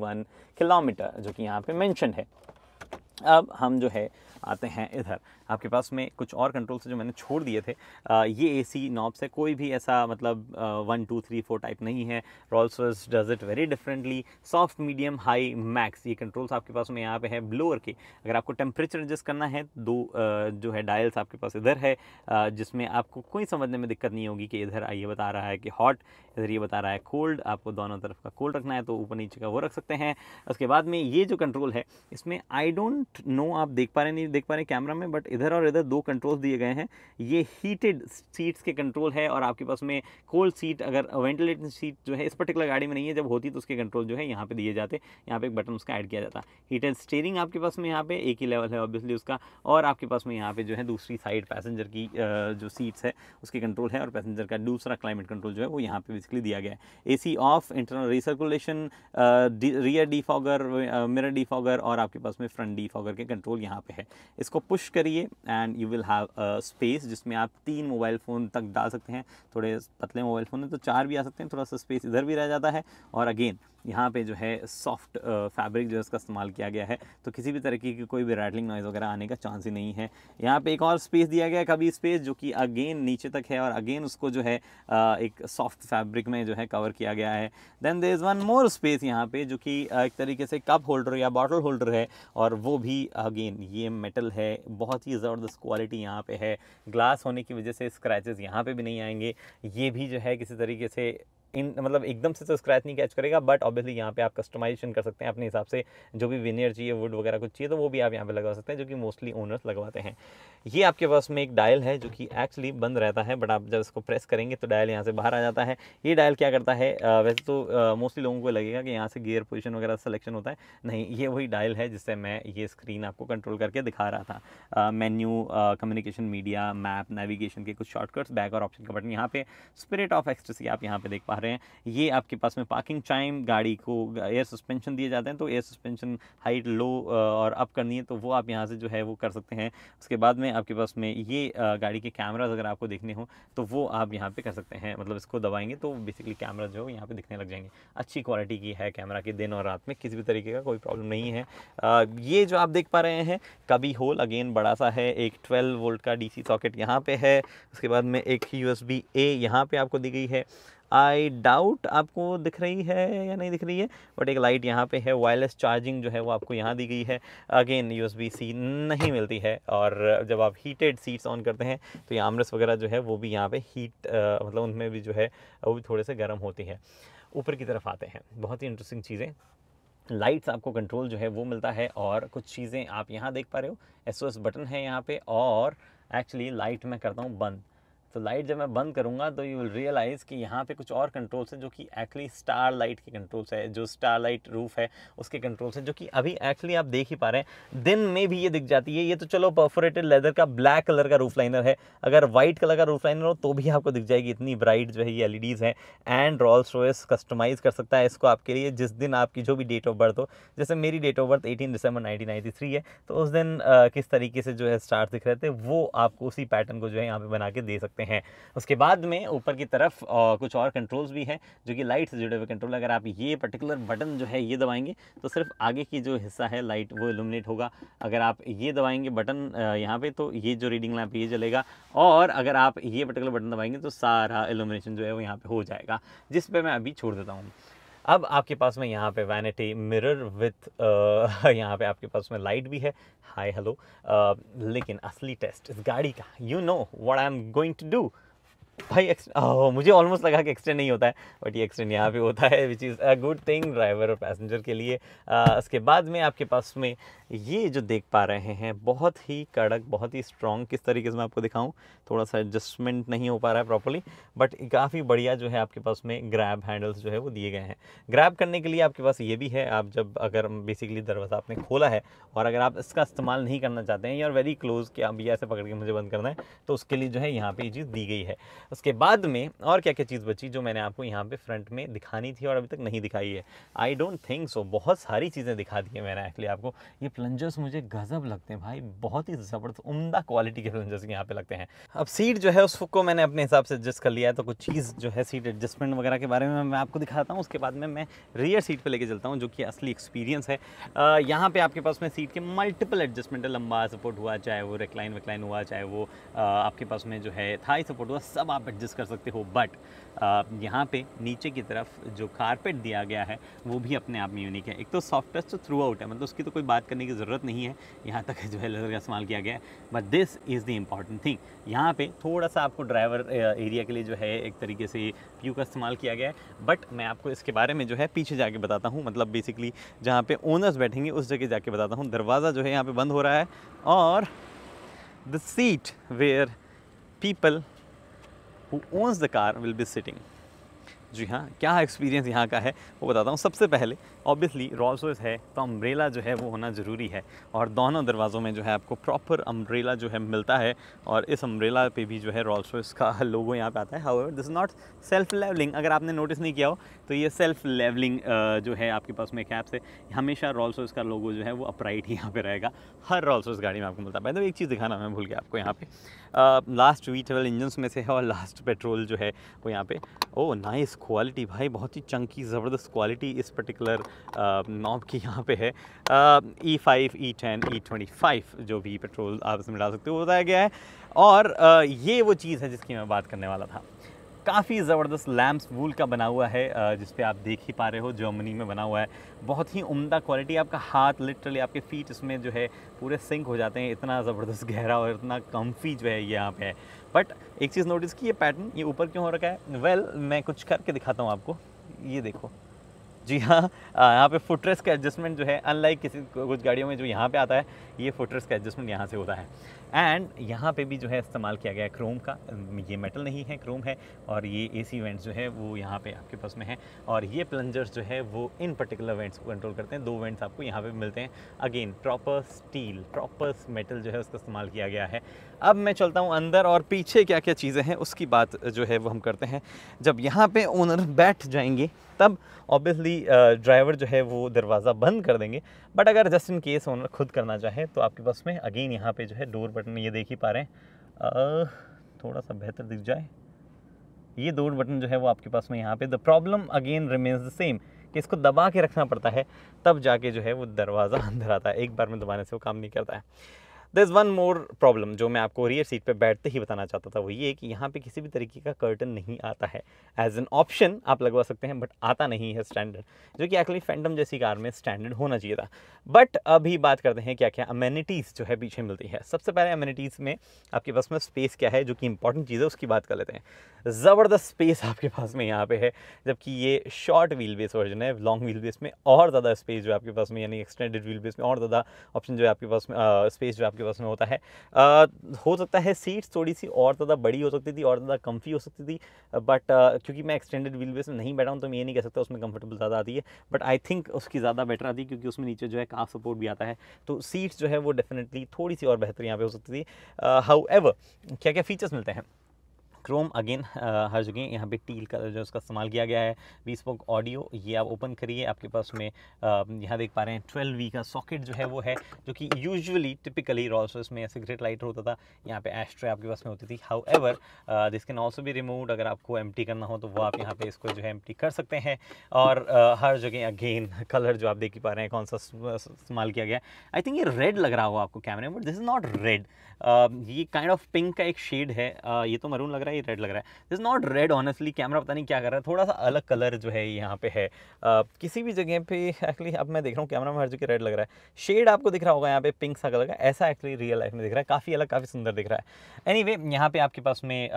kilometre जो कि यहाँ पर मैंशन है अब हम जो है आते हैं इधर आपके पास में कुछ और कंट्रोल्स जो मैंने छोड़ दिए थे आ, ये ए सी नॉब्स है कोई भी ऐसा मतलब one two three four type नहीं है Rolls does it very differently soft medium high max ये कंट्रोल्स आपके पास में यहाँ पे है ब्लोअर के अगर आपको टेम्परेचर एडजस्ट करना है दो जो है डायल्स आपके पास इधर है जिसमें आपको कोई समझने में दिक्कत नहीं होगी कि इधर ये बता रहा है कि हॉट इधर ये बता रहा है कोल्ड आपको दोनों तरफ का कोल्ड रखना है तो ऊपर नीचे का वो रख सकते हैं उसके बाद में ये जो कंट्रोल है इसमें आई डोंट नो आप देख पा रहे नहीं देख पा रहे कैमरा में बट इधर और इधर दो कंट्रोल दिए गए हैं ये हीटेड सीट्स के कंट्रोल है और आपके पास में कोल्ड सीट अगर वेंटिलेटेड सीट जो है इस पर्टिकुलर गाड़ी में नहीं है जब होती तो उसके कंट्रोल जो है यहाँ पे दिए जाते यहाँ पे एक बटन उसका ऐड किया जाता हीटेड स्टेयरिंग आपके पास में यहाँ पे एक ही लेवल है ऑब्वियसली उसका और आपके पास में यहाँ पे जो है दूसरी साइड पैसेंजर की जो सीट्स है उसके कंट्रोल है और पैसेंजर का दूसरा क्लाइमेट कंट्रोल जो है वो यहाँ पे बेसिकली दिया गया है A off internal recirculation rear D mirror D और आपके पास में फ्रंट डी के कंट्रोल यहाँ पे है इसको पुश करिए and you will have space जिसमें आप तीन मोबाइल फ़ोन तक डाल सकते हैं थोड़े पतले मोबाइल फ़ोन में तो चार भी आ सकते हैं थोड़ा सा स्पेस इधर भी रह जाता है और अगेन यहाँ पे जो है सॉफ्ट फैब्रिक जो है उसका इस्तेमाल किया गया है तो किसी भी तरीके की कोई भी रैटलिंग नॉइज़ वगैरह आने का चांस ही नहीं है यहाँ पे एक और स्पेस दिया गया है कभी स्पेस जो कि अगेन नीचे तक है और अगेन उसको जो है एक सॉफ्ट फैब्रिक में जो है कवर किया गया है then there is one more space यहाँ पर जो कि एक तरीके से कप होल्डर या बॉटल होल्डर है और वो भी अगेन ये मेटल है बहुत ही ज़बरदस्त क्वालिटी यहाँ पर है ग्लास होने की वजह से स्क्रैचेज़ यहाँ पर भी नहीं आएंगे ये भी जो है किसी तरीके से इन मतलब एकदम से तो स्क्रैच नहीं कैच करेगा बट ऑब्वियसली यहाँ पे आप कस्टमाइजेशन कर सकते हैं अपने हिसाब से जो भी विनियर चाहिए वुड वगैरह कुछ चाहिए तो वो भी आप यहाँ पे लगा सकते हैं जो कि मोस्टली ओनर्स लगवाते हैं ये आपके पास में एक डायल है जो कि एक्चुअली बंद रहता है बट आप जब इसको प्रेस करेंगे तो डायल यहाँ से बाहर आ जाता है ये डायल क्या करता है वैसे तो मोस्टली लोगों को लगेगा कि यहाँ से गियर पोजिशन वगैरह सेलेक्शन होता है नहीं ये वही डायल है जिससे मैं ये स्क्रीन आपको कंट्रोल करके दिखा रहा था menu communication media map navigation के कुछ शॉर्टकट्स बैक और ऑप्शन का बटन यहाँ पे स्पिरिट ऑफ एक्सट्रेसी आप यहाँ पे देख पा रहे हैं ये आपके पास में पार्किंग टाइम गाड़ी को एयर सस्पेंशन दिए जाते हैं तो एयर सस्पेंशन हाइट लो और अप करनी है तो वो आप यहाँ से जो है वो कर सकते हैं उसके बाद में आपके पास में ये गाड़ी के कैमराज अगर आपको देखने हो तो वो आप यहाँ पर कर सकते हैं मतलब इसको दबाएंगे तो बेसिकली कैमरा जो है यहाँ पर दिखने लग जाएंगे अच्छी क्वालिटी की है कैमरा के दिन और रात में किसी भी तरीके का कोई प्रॉब्लम नहीं है ये जो आप देख पा रहे हैं कभी होल अगेन बड़ा सा है एक 12 वोल्ट का डीसी सॉकेट यहाँ पे है उसके बाद में एक यू एस बी ए यहाँ पर आपको दी गई है आई डाउट आपको दिख रही है या नहीं दिख रही है बट एक लाइट यहाँ पे है वायरलेस चार्जिंग जो है वो आपको यहाँ दी गई है अगेन यू सी नहीं मिलती है और जब आप हीटेड सीट्स ऑन करते हैं तो ये आमरस वगैरह जो है वो भी यहाँ पे हीट आ, मतलब उनमें भी जो है वो भी थोड़े से गर्म होती है ऊपर की तरफ आते हैं बहुत ही इंटरेस्टिंग चीज़ें लाइट्स आपको कंट्रोल जो है वो मिलता है और कुछ चीज़ें आप यहाँ देख पा रहे हो एस बटन है यहाँ पे और एक्चुअली लाइट मैं करता हूँ बंद तो लाइट जब मैं बंद करूँगा तो यू विल रियलाइज़ कि यहाँ पे कुछ और कंट्रोल्स हैं जो कि एक्चुअली स्टार लाइट के कंट्रोल्स है जो स्टार लाइट रूफ है उसके कंट्रोल्स हैं जो कि अभी एक्चुअली आप देख ही पा रहे हैं दिन में भी ये दिख जाती है ये तो चलो परफोरेटेड लेदर का ब्लैक कलर का रूफ लाइनर है अगर वाइट कलर का रूफ लाइनर हो तो भी आपको दिख जाएगी इतनी ब्राइट जो है ये एल है एंड रॉल रॉयस कस्टमाइज़ कर सकता है इसको आपके लिए जिस दिन आपकी जो भी डेट ऑफ बर्थ हो जैसे मेरी date of birth eighteen December nineteen है तो उस दिन किस तरीके से जो है स्टार्स दिख रहे थे वो आपको उसी पैटर्न को जो है यहाँ पर बना के दे सकते सकते हैं उसके बाद में ऊपर की तरफ कुछ और कंट्रोल्स भी हैं जो कि लाइट से जुड़े हुए कंट्रोल अगर आप ये पर्टिकुलर बटन जो है ये दबाएंगे तो सिर्फ आगे की जो हिस्सा है लाइट वो इलुमिनेट होगा अगर आप ये दबाएंगे बटन यहाँ पे तो ये जो रीडिंग लाइप ये जलेगा और अगर आप ये पर्टिकुलर बटन दबाएंगे तो सारा इलुमिनेशन जो है वो यहाँ पर हो जाएगा जिस पर मैं अभी छोड़ देता हूँ अब आपके पास में यहाँ पे वैनिटी मिरर विथ यहाँ पे आपके पास में लाइट भी है हाय हेलो लेकिन असली टेस्ट इस गाड़ी का you know what I am going to do भाई ओ, मुझे ऑलमोस्ट लगा कि एक्सटेंड नहीं होता है बट ये एक्सटेंड यहाँ पे होता है which is a good thing driver और पैसेंजर के लिए आ, उसके बाद में आपके पास में ये जो देख पा रहे हैं बहुत ही कड़क बहुत ही स्ट्रॉन्ग किस तरीके से मैं आपको दिखाऊं थोड़ा सा एडजस्टमेंट नहीं हो पा रहा है प्रॉपरली बट काफ़ी बढ़िया जो है आपके पास में ग्रैब हैंडल्स जो है वो दिए गए हैं ग्रैब करने के लिए आपके पास ये भी है आप जब अगर बेसिकली दरवाज़ा आपने खोला है और अगर आप इसका इस्तेमाल नहीं करना चाहते हैं या वेरी क्लोज़ कि आप ये ऐसे पकड़ के मुझे बंद करना है तो उसके लिए जो है यहाँ पर ये चीज़ दी गई है उसके बाद में और क्या क्या चीज़ बची जो मैंने आपको यहाँ पर फ्रंट में दिखानी थी और अभी तक नहीं दिखाई है आई डोंट थिंक सो बहुत सारी चीज़ें दिखा दी है मैंने एक्चुअली आपको ये प्लंजर्स मुझे गजब लगते हैं भाई बहुत ही ज़बरदस्त उमदा क्वालिटी के प्लंजर्स यहाँ पे लगते हैं अब सीट जो है उसको मैंने अपने हिसाब से एडजस्ट कर लिया है तो कुछ चीज़ जो है सीट एडजस्टमेंट वगैरह के बारे में मैं आपको दिखाता हूँ उसके बाद में मैं रियर सीट पर लेके चलता हूँ जो कि असली एक्सपीरियंस है यहाँ पर आपके पास में सीट के मल्टीपल एडजस्टमेंट है लंबा सपोर्ट हुआ चाहे वो रेक्लाइन वेक्लाइन हुआ चाहे वो आपके पास में जो है थाई सपोर्ट हुआ सब आप एडजस्ट कर सकते हो बट यहाँ पे नीचे की तरफ जो कारपेट दिया गया है वो भी अपने आप में यूनिक है एक तो सॉफ्ट टच तो थ्रू आउट है मतलब उसकी तो कोई बात करने की की ज़रूरत नहीं है यहाँ तक जो है लेदर का इस्तेमाल किया गया है but this is the important thing यहाँ पे थोड़ा सा आपको ड्राइवर एरिया के लिए जो है एक तरीके से प्यू का इस्तेमाल किया गया है बट मैं आपको इसके बारे में जो है पीछे जाके बताता हूँ मतलब बेसिकली जहाँ पे ओनर्स बैठेंगे उस जगह जाके बताता हूँ दरवाज़ा जो है यहाँ पर बंद हो रहा है और the seat where people who owns the car will be sitting जी हाँ क्या एक्सपीरियंस यहाँ का है वो बताता हूँ सबसे पहले ऑब्वियसली रॉल्स है तो अम्ब्रेला जो है वो होना ज़रूरी है और दोनों दरवाज़ों में जो है आपको प्रॉपर अम्ब्रेला जो है मिलता है और इस अम्ब्रेला पे भी जो है रॉल्स का लोगो यहाँ पे आता है how this is not self levelling अगर आपने नोटिस नहीं किया हो तो ये सेल्फ लेवलिंग जो है आपके पास में कैब से हमेशा रॉल्स का लोगो जो है वो अपराइट ही यहाँ पर रहेगा हर रॉल्स गाड़ी में आपको मिलता है तो एक चीज़ दिखाना मैं भूल गया आपको यहाँ पर लास्ट वी ट्रेवल इंजन्स में से है और लास्ट पेट्रोल जो है वो यहाँ पे ओ नाइस क्वालिटी भाई बहुत ही चंकी ज़बरदस्त क्वालिटी इस पर्टिकुलर नॉब की यहाँ पे है E five E ten E twenty five जो भी पेट्रोल आप इसमें डाल सकते हो वो बताया गया है और आ, ये वो चीज़ है जिसकी मैं बात करने वाला था काफ़ी ज़बरदस्त लैम्प्स वूल का बना हुआ है जिस आप देख ही पा रहे हो जर्मनी में बना हुआ है बहुत ही उम्दा क्वालिटी आपका हाथ लिटरली आपके फीट इसमें जो है पूरे सिंक हो जाते हैं इतना ज़बरदस्त गहरा और इतना कम्फी जो है ये यहाँ पे है बट एक चीज़ नोटिस की ये पैटर्न ये ऊपर क्यों हो रखा है वेल well, मैं कुछ करके दिखाता हूँ आपको ये देखो जी हाँ यहाँ पे फुटरेस का एडजस्टमेंट जो है अनलाइक किसी कुछ गाड़ियों में जो यहाँ पे आता है ये फुटरेस का एडजस्टमेंट यहाँ से होता है एंड यहाँ पे भी जो है इस्तेमाल किया गया है क्रोम का ये मेटल नहीं है क्रोम है और ये ए सी वेंट्स जो है वो यहाँ पे आपके पास में है और ये प्लंजर्स जो है वो इन पर्टिकुलर वेंट्स को कंट्रोल करते हैं दो वेंट्स आपको यहाँ पे मिलते हैं again proper steel proper metal जो है उसका इस्तेमाल किया गया है अब मैं चलता हूँ अंदर और पीछे क्या क्या चीज़ें हैं उसकी बात जो है वो हम करते हैं जब यहाँ पे ओनर बैठ जाएंगे तब ऑब्वियसली ड्राइवर जो है वो दरवाज़ा बंद कर देंगे बट अगर जस्ट इन केस ओनर खुद करना चाहे तो आपके पास में अगेन यहाँ पे जो है डोर बटन ये देख ही पा रहे हैं थोड़ा सा बेहतर दिख जाए ये डोर बटन जो है वो आपके पास में यहाँ पर the problem again remains the same कि इसको दबा के रखना पड़ता है तब जाके जो है वो दरवाज़ा अंदर आता है एक बार में दबाने से वो काम नहीं करता है there is one more problem जो मैं आपको रियर सीट पर बैठते ही बताना चाहता था वो ये कि यहाँ पे किसी भी तरीके का कर्टन नहीं आता है एज एन ऑप्शन आप लगवा सकते हैं बट आता नहीं है स्टैंडर्ड जो कि एक्चुअली फैंडम जैसी कार में स्टैंडर्ड होना चाहिए था बट अभी बात करते हैं क्या क्या अमेनिटीज़ जो है पीछे मिलती है सबसे पहले अमेनिटीज़ में आपके पास में स्पेस क्या है जो कि इंपॉर्टेंट चीज़ है उसकी बात कर लेते हैं ज़बरदस्त स्पेस आपके पास में यहाँ पे है जबकि ये शॉर्ट व्हील बेस वर्जन है लॉन्ग व्हील बेस में और ज़्यादा स्पेस जो है आपके पास में यानी एक्सटेंडेड व्हील बेस में और ज़्यादा ऑप्शन जो है आपके पास में स्पेस जो आपके के पास में होता है आ, हो सकता है सीट्स थोड़ी सी और ज़्यादा बड़ी हो सकती थी और ज़्यादा कम्फी हो सकती थी बट क्योंकि मैं एक्सटेंडेड व्हील बेस में नहीं बैठा हूँ तो मैं ये नहीं कह सकता उसमें कंफर्टेबल ज़्यादा आती है बट आई थिंक उसकी ज़्यादा बेटर आती है क्योंकि उसमें नीचे जो है काफ सपोर्ट भी आता है तो सीट्स जो है वो डेफिनेटली थोड़ी सी और बेहतर यहाँ पर हो सकती थी हाउ क्या क्या फ़ीचर्स मिलते हैं क्रोम अगेन uh, हर जगह यहाँ पे टील कलर जो उसका इस्तेमाल किया गया है वी स्पोक ऑडियो ये आप ओपन करिए आपके पास में uh, यहाँ देख पा रहे हैं ट्वेल्व वी का सॉकेट जो है वो है जो कि यूजुअली टिपिकली रॉल्स में सिगरेट लाइटर होता था यहाँ पे एस्ट्रे आपके पास में होती थी however this can also भी रिमूव अगर आपको एम करना हो तो वो आप यहाँ पर इसको जो है एम कर सकते हैं और uh, हर जगह अगेन कलर जो आप देख ही पा रहे हैं कौन सा इस्तेमाल किया गया आई थिंक ये रेड लग रहा होगा आपको कैमरे में but this is not red ये काइंड ऑफ पिंक का एक शेड है uh, ये तो मरून लग रहा है ही रेड लग रहा है this not red honestly camera पता नहीं क्या कर रहा है थोड़ा सा अलग कलर जो है यहाँ पे है uh, किसी भी जगह पे एक्चुअली अब मैं देख रहा हूँ कैमरा में हर जगह रेड लग रहा है शेड आपको दिख रहा होगा यहाँ पे पिंक सा कलर का ऐसा एक्चुअली रियल लाइफ में दिख रहा है काफ़ी अलग काफ़ी सुंदर दिख रहा है एनी वे यहाँ आपके पास में ए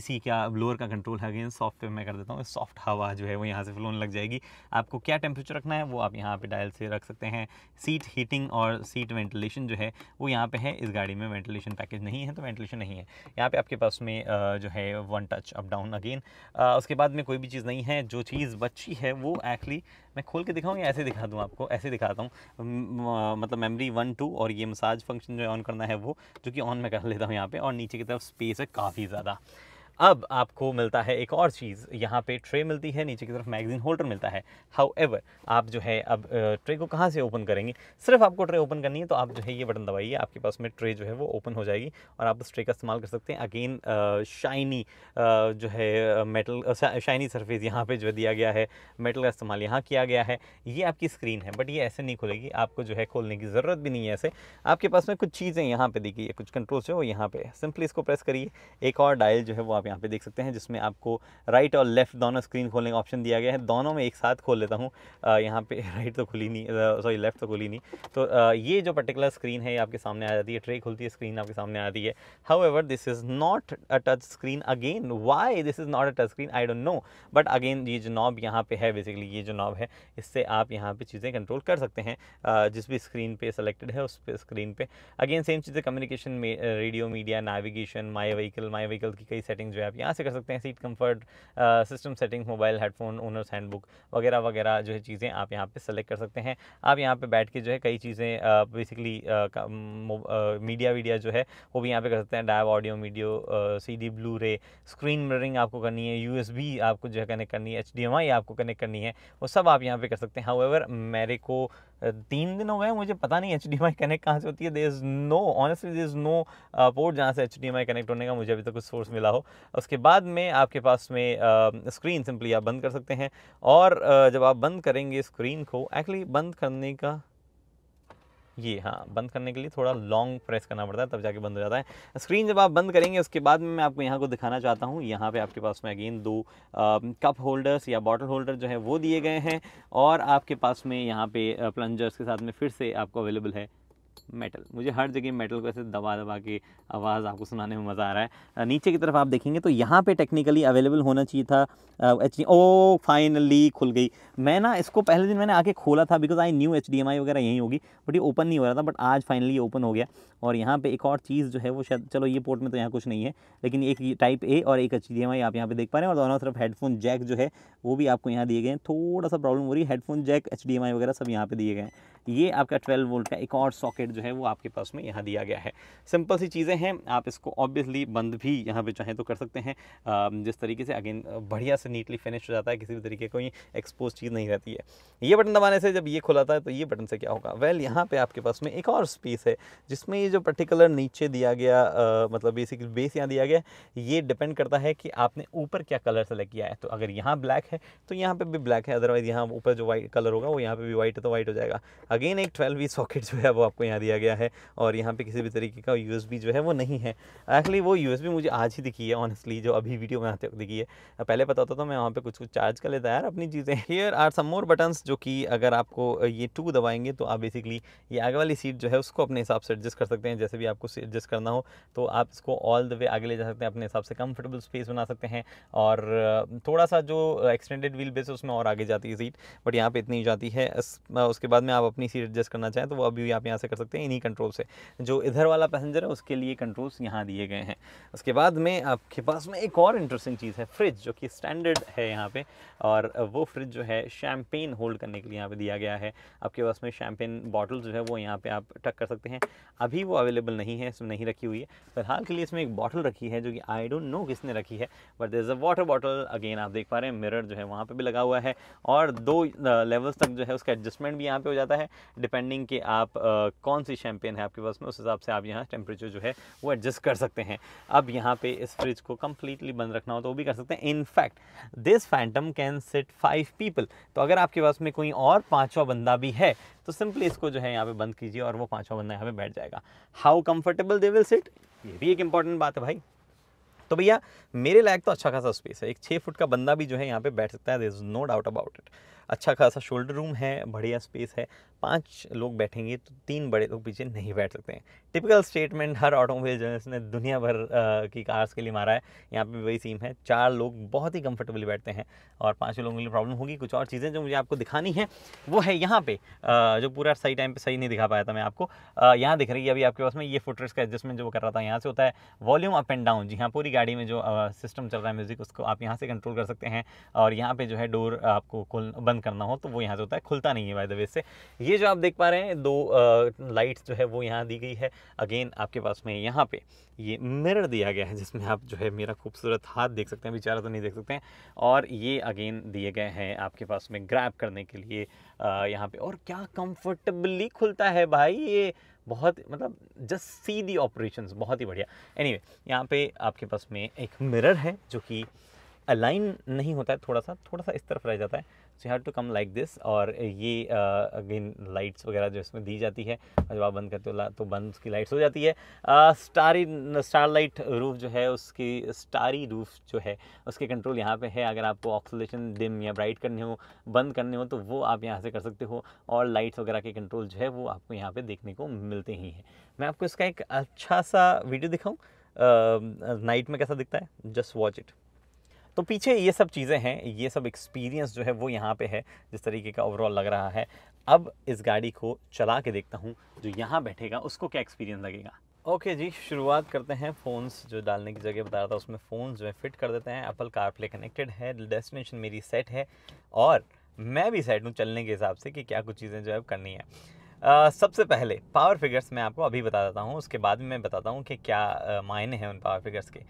uh, का ब्लोअर का कंट्रोल है अगेन सॉफ्ट मैं कर देता हूँ सॉफ्ट हवा जो है वो यहाँ से फ्लोन लग जाएगी आपको क्या टेम्परेचर रखना है वो आप यहाँ पर डायल से रख सकते हैं सीट हीटिंग और सीट वेंटिलेशन जो है वो यहाँ पर है इस गाड़ी में वेंटिलेशन पैकेज नहीं है तो वेंटिलेशन नहीं है यहाँ पर आपके पास में जो है one touch up down again उसके बाद में कोई भी चीज़ नहीं है जो चीज़ बची है वो एक्चुअली मैं खोल के दिखाऊँ या ऐसे दिखा दूँ आपको ऐसे दिखाता हूँ मतलब मेमरी वन टू और ये मसाज फंक्शन जो ऑन करना है वो जो कि ऑन मैं कर लेता हूँ यहाँ पर और नीचे की तरफ स्पेस है काफ़ी ज़्यादा अब आपको मिलता है एक और चीज़ यहाँ पे ट्रे मिलती है नीचे की तरफ मैगजीन होल्डर मिलता है हाउ आप जो है अब ट्रे को कहाँ से ओपन करेंगे सिर्फ आपको ट्रे ओपन करनी है तो आप जो है ये बटन दबाइए आपके पास में ट्रे जो है वो ओपन हो जाएगी और आप उस ट्रे का इस्तेमाल कर सकते हैं अगेन शाइनी जो है मेटल शाइनी सरफेस यहाँ पर जो दिया गया है मेटल का इस्तेमाल यहाँ किया गया है ये आपकी स्क्रीन है बट ये ऐसे नहीं खुलेगी आपको जो है खोलने की ज़रूरत भी नहीं है ऐसे आपके पास में कुछ चीज़ें यहाँ पर देखिए कुछ कंट्रोल्स है वो यहाँ पर सिंपली इसको प्रेस करिए एक और डायल जो है वो आप यहाँ पे देख सकते हैं जिसमें आपको राइट और लेफ़्ट दोनों स्क्रीन खोलने का ऑप्शन दिया गया है दोनों में एक साथ खोल लेता हूँ यहाँ पे राइट तो खुली नहीं सॉरी लेफ़्ट तो खुली नहीं तो आ, ये जो पर्टिकुलर स्क्रीन है ये आपके सामने आ जाती है ट्रे खुलती है स्क्रीन आपके सामने आती है how this is not a touch screen again why this is not a touch screen I don't know but again ये जो नॉब यहाँ पे है बेसिकली ये जो नॉब है इससे आप यहाँ पे चीज़ें कंट्रोल कर सकते हैं जिस भी स्क्रीन पे सेलेक्टेड है उस पर स्क्रीन पे अगेन सेम चीज़ें communication radio media navigation my vehicle my vehicle की कई सेटिंग्स जो है आप यहाँ से कर सकते हैं seat comfort system settings mobile headphone owners handbook वगैरह वगैरह जो है चीज़ें आप यहाँ पे सेलेक्ट कर सकते हैं आप यहाँ पे बैठ के जो है कई चीज़ें बेसिकली मीडिया वीडिया जो है वो भी यहाँ पर कर सकते हैं DAB audio media C D Blu ray screen mirroring आपको करनी है यू आपको जो है कनेक्ट करनी है एच आपको कनेक्ट करनी है वो सब आप यहाँ पर कर सकते हैं हाउ मेरे को तीन दिन हो गए मुझे पता नहीं एच डी एम कनेक्ट कहाँ से होती है there is no honestly there is no port जहाँ से एच डी एम कनेक्ट होने का मुझे अभी तक तो कुछ सोर्स मिला हो उसके बाद में आपके पास में स्क्रीन uh, सिंपली आप बंद कर सकते हैं और uh, जब आप बंद करेंगे स्क्रीन को एक्चुअली बंद करने का ये हाँ बंद करने के लिए थोड़ा लॉन्ग प्रेस करना पड़ता है तब जाके बंद हो जाता है स्क्रीन जब आप बंद करेंगे उसके बाद में मैं आपको यहाँ को दिखाना चाहता हूँ यहाँ पर आपके पास में अगेन दो आ, कप होल्डर्स या बॉटल होल्डर जो है वो दिए गए हैं और आपके पास में यहाँ पे प्लंजर्स के साथ में फिर से आपको अवेलेबल है मेटल मुझे हर जगह मेटल को ऐसे दबा दबा के आवाज़ आपको सुनाने में मज़ा आ रहा है नीचे की तरफ आप देखेंगे तो यहाँ पे टेक्निकली अवेलेबल होना चाहिए था एच ओ फाइनली खुल गई मैं ना इसको पहले दिन मैंने आके खोला था बिकॉज आई न्यू एच वगैरह यहीं होगी बट ये ओपन नहीं हो रहा था बट आज फाइनली ओपन हो गया और यहाँ पर एक और चीज़ जो है वो शायद चलो ये पोर्ट में तो यहाँ कुछ नहीं है लेकिन एक टाइप ए और एक एच आप यहाँ पर देख पा रहे हैं और दोनों तरफ हेडफोन जैक जो है वो भी आपको यहाँ दिए गए हैं थोड़ा सा प्रॉब्लम हो रही है हेडफोन जैक एच वगैरह सब यहाँ पर दिए गए हैं ये आपका 12 वोल्ट का एक और सॉकेट जो है वो आपके पास में यहाँ दिया गया है सिंपल सी चीज़ें हैं आप इसको ऑब्वियसली बंद भी यहाँ पे चाहें तो कर सकते हैं जिस तरीके से अगेन बढ़िया से नीटली फिनिश हो जाता है किसी भी तरीके कोई एक्सपोज चीज़ नहीं रहती है ये बटन दबाने से जब ये खुलाता है तो ये बटन से क्या होगा वेल well, यहाँ पर आपके पास में एक और स्पेस है जिसमें ये जो पर्टिकुलर नीचे दिया गया मतलब बेसिकली बेस यहाँ दिया गया ये डिपेंड करता है कि आपने ऊपर क्या कलर सेलेक्ट किया है तो अगर यहाँ ब्लैक है तो यहाँ पर भी ब्लैक है अदरवाइज़ यहाँ ऊपर जो वाइट कलर होगा वो यहाँ पर भी वाइट है तो वाइट हो जाएगा अगेन एक ट्वेल्व ई सॉकेट जो है वो आपको यहाँ दिया गया है और यहाँ पे किसी भी तरीके का यू जो है वो नहीं है एक्चुअली वो यू मुझे आज ही दिखी है ऑनेस्टली जो अभी वीडियो में आते हुए दिखी है पहले पता होता था मैं वहाँ पर कुछ कुछ चार्ज कर लेता यार अपनी चीज़ें here are some more buttons जो कि अगर आपको ये टू दबाएंगे तो आप बेसिकली ये आगे वाली सीट जो है उसको अपने हिसाब से एडजस्ट कर सकते हैं जैसे भी आपको एडजस्ट करना हो तो आप इसको ऑल द वे आगे ले जा सकते हैं अपने हिसाब से कंफर्टेबल स्पेस बना सकते हैं और थोड़ा सा जो एक्सटेंडेड व्हील बेस है उसमें और आगे जाती है सीट बट यहाँ पर इतनी जाती है उसके बाद में आप अपनी सीट एडजस्ट करना चाहें तो वो अभी भी आप यहाँ से कर सकते हैं इन्हीं कंट्रोल से जो इधर वाला पैसेंजर है उसके लिए कंट्रोल्स यहाँ दिए गए हैं उसके बाद में आपके पास में एक और इंटरेस्टिंग चीज़ है फ्रिज जो कि स्टैंडर्ड है यहाँ पर और वो फ्रिज जो है शैम्पेन होल्ड करने के लिए यहाँ पर दिया गया है आपके पास में शैम्पेन बॉटल जो है वो यहाँ पर आप टक कर सकते हैं अभी वो अवेलेबल नहीं है इसमें नहीं रखी हुई है फिलहाल के लिए इसमें एक बॉटल रखी है जो कि आई डोंट नो किसने रखी है but there is a water bottle again आप देख पा रहे हैं मिरर जो है वहाँ पर भी लगा हुआ है और दो लेवल्स uh, तक जो है उसका एडजस्टमेंट भी यहाँ पे हो जाता है डिपेंडिंग कि आप आ, कौन सी शैम्पेन है आपके पास में उस हिसाब से आप यहाँ टेम्परेचर जो है वो एडजस्ट कर सकते हैं अब यहाँ पे इस फ्रिज को कम्प्लीटली बंद रखना हो तो वो भी कर सकते हैं in fact this Phantom can sit five people तो अगर आपके पास में कोई और पाँचवा बंदा भी है तो सिंपली इसको जो है यहाँ पे बंद कीजिए और वो पाँचवा बंदा यहाँ पे बैठ जाएगा how comfortable they will sit ये भी एक इंपॉर्टेंट बात है भाई तो भैया मेरे लायक तो अच्छा खासा स्पेस है एक छः फुट का बंदा भी जो है यहाँ पे बैठ सकता है there is no doubt about it अच्छा खासा शोल्डर रूम है बढ़िया स्पेस है पाँच लोग बैठेंगे तो तीन बड़े लोग पीछे नहीं बैठ सकते हैं टिपिकल स्टेटमेंट हर ऑटोमोबाइल जो है इसने दुनिया भर की कार्स के लिए मारा है यहाँ पे वही सीम है चार लोग बहुत ही कंफर्टेबली बैठते हैं और पाँच लोगों के लिए प्रॉब्लम होगी कुछ और चीज़ें जो मुझे आपको दिखानी है वो है यहाँ पर जो पूरा सही टाइम पर सही नहीं दिखा पाया था मैं आपको यहाँ दिख रही है अभी आपके पास में ये फुटरेस का एडजस्टमेंट जो कर रहा था यहाँ से होता है वॉल्यूम अप एंड डाउन जी हाँ पूरी गाड़ी में जो सिस्टम चल रहा है म्यूज़िक उसको आप यहाँ से कंट्रोल कर सकते हैं और यहाँ पे जो है डोर आपको खुल बंद करना हो तो वो यहाँ से होता है खुलता नहीं है बाय द वे से ये जो आप देख पा रहे हैं दो लाइट्स जो है वो यहाँ दी गई है अगेन आपके पास में यहाँ पर ये मिरर दिया गया है जिसमें आप जो है मेरा खूबसूरत हाथ देख सकते हैं बेचारा तो नहीं देख सकते हैं और ये अगेन दिए गए हैं आपके पास में ग्रैप करने के लिए यहाँ पे और क्या कंफर्टेबली खुलता है भाई ये बहुत मतलब जस्ट सी दी ऑपरेशन बहुत ही बढ़िया एनी anyway, यहाँ पे आपके पास में एक मिरर है जो कि अलाइन नहीं होता है थोड़ा सा थोड़ा सा इस तरफ रह जाता है so you have to come like this और ये अगेन लाइट्स वगैरह जो इसमें दी जाती है जब आप बंद करते हो तो बंद उसकी लाइट्स हो जाती है स्टारी स्टार लाइट रूफ जो है उसकी स्टारी रूफ जो है उसके कंट्रोल यहाँ पे है अगर आपको ऑक्सीजन डिम या ब्राइट करने हो बंद करने हो तो वो आप यहाँ से कर सकते हो और लाइट्स वगैरह के कंट्रोल जो है वो आपको यहाँ पर देखने को मिलते ही हैं मैं आपको इसका एक अच्छा सा वीडियो दिखाऊँ नाइट में कैसा दिखता है जस्ट वॉच इट तो पीछे ये सब चीज़ें हैं ये सब एक्सपीरियंस जो है वो यहाँ पे है जिस तरीके का ओवरऑल लग रहा है अब इस गाड़ी को चला के देखता हूँ जो यहाँ बैठेगा उसको क्या एक्सपीरियंस लगेगा ओके okay जी शुरुआत करते हैं फ़ोन्स जो डालने की जगह बता रहा था उसमें फ़ोन जो है फिट कर देते हैं एप्पल कारप्ले कनेक्टेड है डेस्टिनेशन मेरी सेट है और मैं भी सेट हूँ चलने के हिसाब से कि क्या कुछ चीज़ें जो है करनी है Uh, सबसे पहले पावर फिगर्स मैं आपको अभी बता देता हूँ उसके बाद में मैं बताता हूँ कि क्या uh, मायने हैं उन पावर फिगर्स के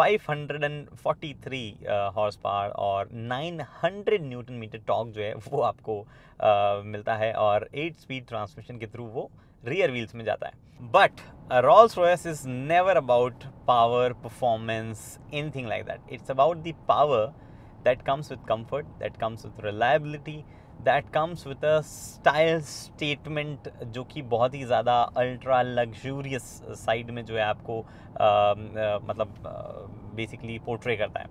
543 हॉर्स पावर और 900 न्यूटन मीटर टॉक जो है वो आपको uh, मिलता है और 8 स्पीड ट्रांसमिशन के थ्रू वो रियर व्हील्स में जाता है but Rolls Royce is never about power performance anything like that it's about the power that comes with comfort that comes with reliability that comes with a style statement जो कि बहुत ही ज़्यादा ultra luxurious side में जो है आपको आ, आ, मतलब basically portray करता है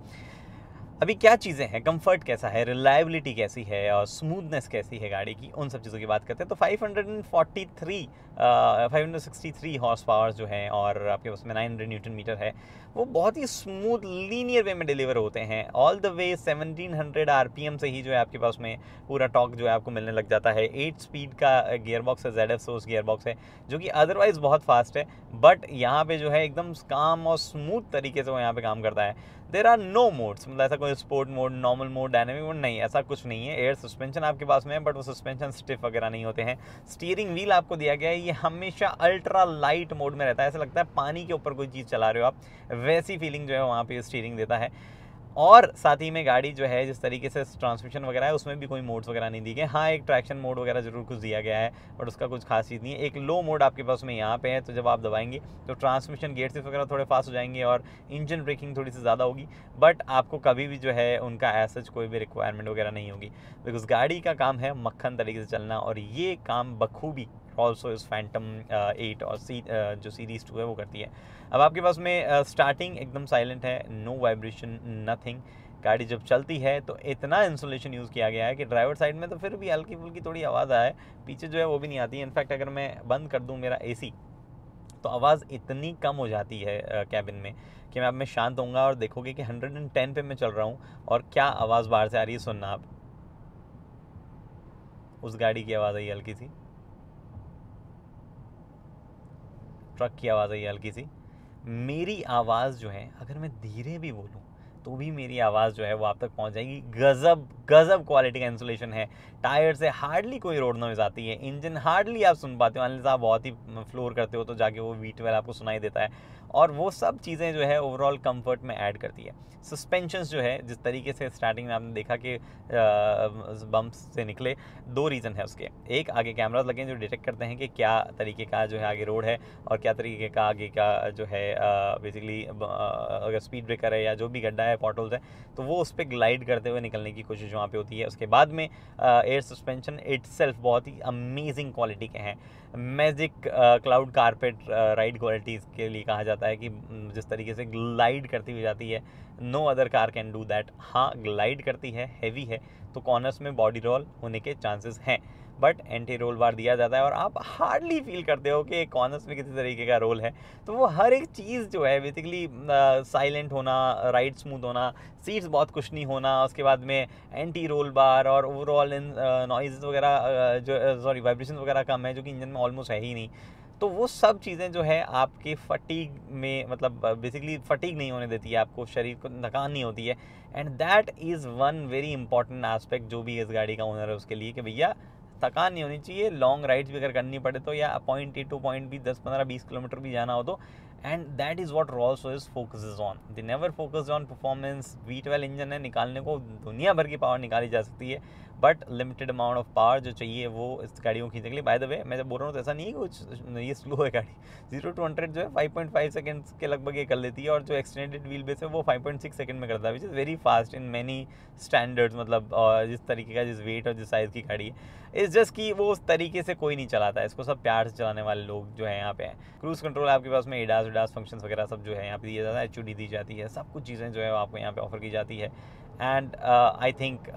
अभी क्या चीज़ें हैं कंफर्ट कैसा है रिलायबिलिटी कैसी है और स्मूथनेस कैसी है गाड़ी की उन सब चीज़ों की बात करते हैं तो 543 हंड्रेड हॉर्स पावर जो है और आपके पास में 900 न्यूटन मीटर है वो बहुत ही स्मूथ लीनियर वे में डिलीवर होते हैं ऑल द वे 1700 हंड्रेड से ही जो है आपके पास में पूरा टॉक जो है आपको मिलने लग जाता है एट स्पीड का गियर बॉक्स है Z F source gear box है जो कि अदरवाइज़ बहुत फास्ट है बट यहाँ पर जो है एकदम काम और स्मूथ तरीके से वो यहाँ पर काम करता है देर आर नो मोड्स मतलब ऐसा कोई sport mode normal mode dynamic mode नहीं ऐसा कुछ नहीं है एयर सस्पेंशन आपके पास में है बट वो सस्पेंशन स्टिफ वगैरह नहीं होते हैं स्टीयरिंग व्हील आपको दिया गया है ये हमेशा अल्ट्रा लाइट मोड में रहता है ऐसा लगता है पानी के ऊपर कोई चीज़ चला रहे हो आप वैसी फीलिंग जो है वहाँ पर स्टीयरिंग देता है और साथ ही में गाड़ी जो है जिस तरीके से ट्रांसमिशन वगैरह है उसमें भी कोई मोड्स वगैरह नहीं दिए गए हाँ एक ट्रैक्शन मोड वगैरह जरूर कुछ दिया गया है बट उसका कुछ खास चीज़ नहीं है एक लो मोड आपके पास में यहाँ पे है तो जब आप दबाएंगे तो ट्रांसमिशन गेट से वगैरह थोड़े फास्ट हो जाएंगे और इंजन ब्रेकिंग थोड़ी सी ज़्यादा होगी बट आपको कभी भी जो है उनका ऐसा कोई भी रिक्वायरमेंट वगैरह नहीं होगी बिकॉज गाड़ी का काम है मक्खन तरीके से चलना और ये काम बखूबी ऑल्सो इस फैंटम एट और सी uh, जो सीरीज़ टू है वो करती है अब आपके पास में स्टार्टिंग uh, एकदम साइलेंट है नो वाइब्रेशन नथिंग गाड़ी जब चलती है तो इतना इंसुलेशन यूज़ किया गया है कि ड्राइवर साइड में तो फिर भी हल्की फुल्की थोड़ी आवाज़ आए पीछे जो है वो भी नहीं आती है इनफैक्ट अगर मैं बंद कर दूँ मेरा ए तो आवाज़ इतनी कम हो जाती है कैबिन uh, में कि मैं अब मैं शांत होऊंगा और देखोगे कि 110 पे मैं चल रहा हूँ और क्या आवाज़ बाहर से आ रही है सुनना आप उस गाड़ी की आवाज़ आई हल्की सी ट्रक की आवाज़ आई हल्की सी मेरी आवाज़ जो है अगर मैं धीरे भी बोलूँ तो भी मेरी आवाज़ जो है वो आप तक पहुँच जाएगी गज़ब गजब क्वालिटी का इंसुलेशन है टायर से हार्डली कोई रोड नॉइज आती है इंजन हार्डली आप सुन पाते हो अनलेस आप बहुत ही फ्लोर करते हो तो जाके वो वीट वेल आपको सुनाई देता है और वो सब चीज़ें जो है ओवरऑल कंफर्ट में ऐड करती है सस्पेंशन जो है जिस तरीके से स्टार्टिंग में आपने देखा कि बम्प्स से निकले दो रीज़न है उसके एक आगे कैमराज लगे जो डिटेक्ट करते हैं कि क्या तरीके का जो है आगे रोड है और क्या तरीके का आगे का जो है बेसिकली अगर स्पीड ब्रेकर है या जो भी गड्ढा है पॉटोल्स है तो वो उस पर ग्लाइड करते हुए निकलने की कोशिश वहाँ पे होती है उसके बाद में एयर सस्पेंशन इट्स बहुत ही अमेजिंग क्वालिटी के हैं magic cloud carpet ride qualities के लिए कहा जाता है कि जिस तरीके से ग्लाइड करती हुई जाती है no other car can do that हाँ ग्लाइड करती है हैवी है तो कॉर्नर्स में बॉडी रोल होने के चांसेस हैं बट एंटी रोल बार दिया जाता है और आप हार्डली फील करते हो कि कॉर्नर्स में किसी तरीके का रोल है तो वो हर एक चीज़ जो है बेसिकली साइलेंट uh, होना राइट स्मूथ होना सीट्स बहुत कुछ नहीं होना उसके बाद में एंटी रोल बार और ओवरऑल इन नॉइज uh, वगैरह uh, जो सॉरी वाइब्रेशन वगैरह कम है जो कि इंजन में ऑलमोस्ट है ही नहीं तो वो सब चीज़ें जो है आपके फटीक में मतलब बेसिकली फटीक नहीं होने देती है आपको शरीर को थकान नहीं होती है and that is one very important aspect जो भी इस गाड़ी का ओनर है उसके लिए कि भैया थकान नहीं होनी चाहिए लॉन्ग राइड्स भी अगर करनी पड़े तो या पॉइंट ए टू पॉइंट भी दस पंद्रह बीस किलोमीटर भी जाना हो तो and that is what Rolls is focus on they never focus on performance V twelve engine है निकालने को दुनिया भर की पावर निकाली जा सकती है but limited amount of power जो चाहिए वो इस गाड़ी को खींचने के लिए बाय द वे मैं जब बोल रहा हूँ तो ऐसा नहीं है कुछ ये स्लो है गाड़ी जीरो टू हंड्रेड जो है फाइव पॉइंट फाइव सेकेंड्स के लगभग ये कर लेती है और जो एक्सटेंडेड व्हील बेस है वो फाइव पॉइंट सिक्स सेकेंड में करता है which is very fast in many standards मतलब जिस तरीके का जिस वेट और जिस साइज़ की गाड़ी है इस जस्ट कि वो उस तरीके से कोई नहीं चलाता है इसको सब प्यार से चलाने वाले लोग जो है यहाँ पे हैं क्रूज कंट्रोल आपके पास में एडास उडास फंक्शन वगैरह सब जो है यहाँ पे दिया जाता है एच दी जाती है सब कुछ चीज़ें जो है आपको यहाँ पे ऑफर की जाती है एंड आई थिंक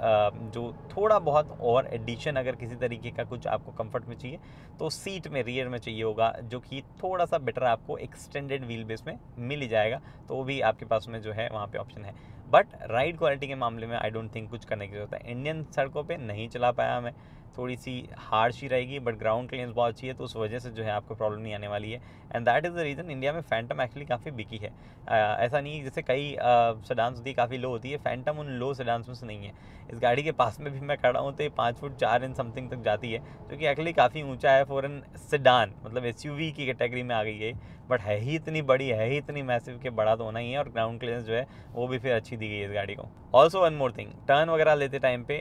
जो थोड़ा बहुत और एडिशन अगर किसी तरीके का कुछ आपको कंफर्ट में चाहिए तो सीट में रियर में चाहिए होगा जो कि थोड़ा सा बेटर आपको एक्सटेंडेड व्हील बेस में मिल ही जाएगा तो वो भी आपके पास में जो है वहाँ पे ऑप्शन है बट राइड क्वालिटी के मामले में आई डोंट थिंक कुछ करने की जरूरत है इंडियन सड़कों पर नहीं चला पाया मैं थोड़ी सी हार्ड सी रहेगी बट ग्राउंड क्लियरेंस बहुत अच्छी है तो उस वजह से जो है आपको प्रॉब्लम नहीं आने वाली है and that is the reason India में फैंटम एक्चुअली काफ़ी बिकी है आ, ऐसा नहीं जैसे कई सडांस होती है काफ़ी लो होती है फैंटम उन लो सडांस में से नहीं है इस गाड़ी के पास में भी मैं खड़ा हूँ तो पाँच फुट चार इंच समथिंग तक जाती है जो कि एक्चुअली काफ़ी ऊँचा है फॉर एन सडान मतलब एस की कैटेगरी में आ गई है बट है ही इतनी बड़ी है ही इतनी मैसिव के बड़ा तो होना ही है और ग्राउंड क्लियरेंस जो है वो भी फिर अच्छी दी गई है इस गाड़ी को also one more thing turn वगैरह लेते टाइम पे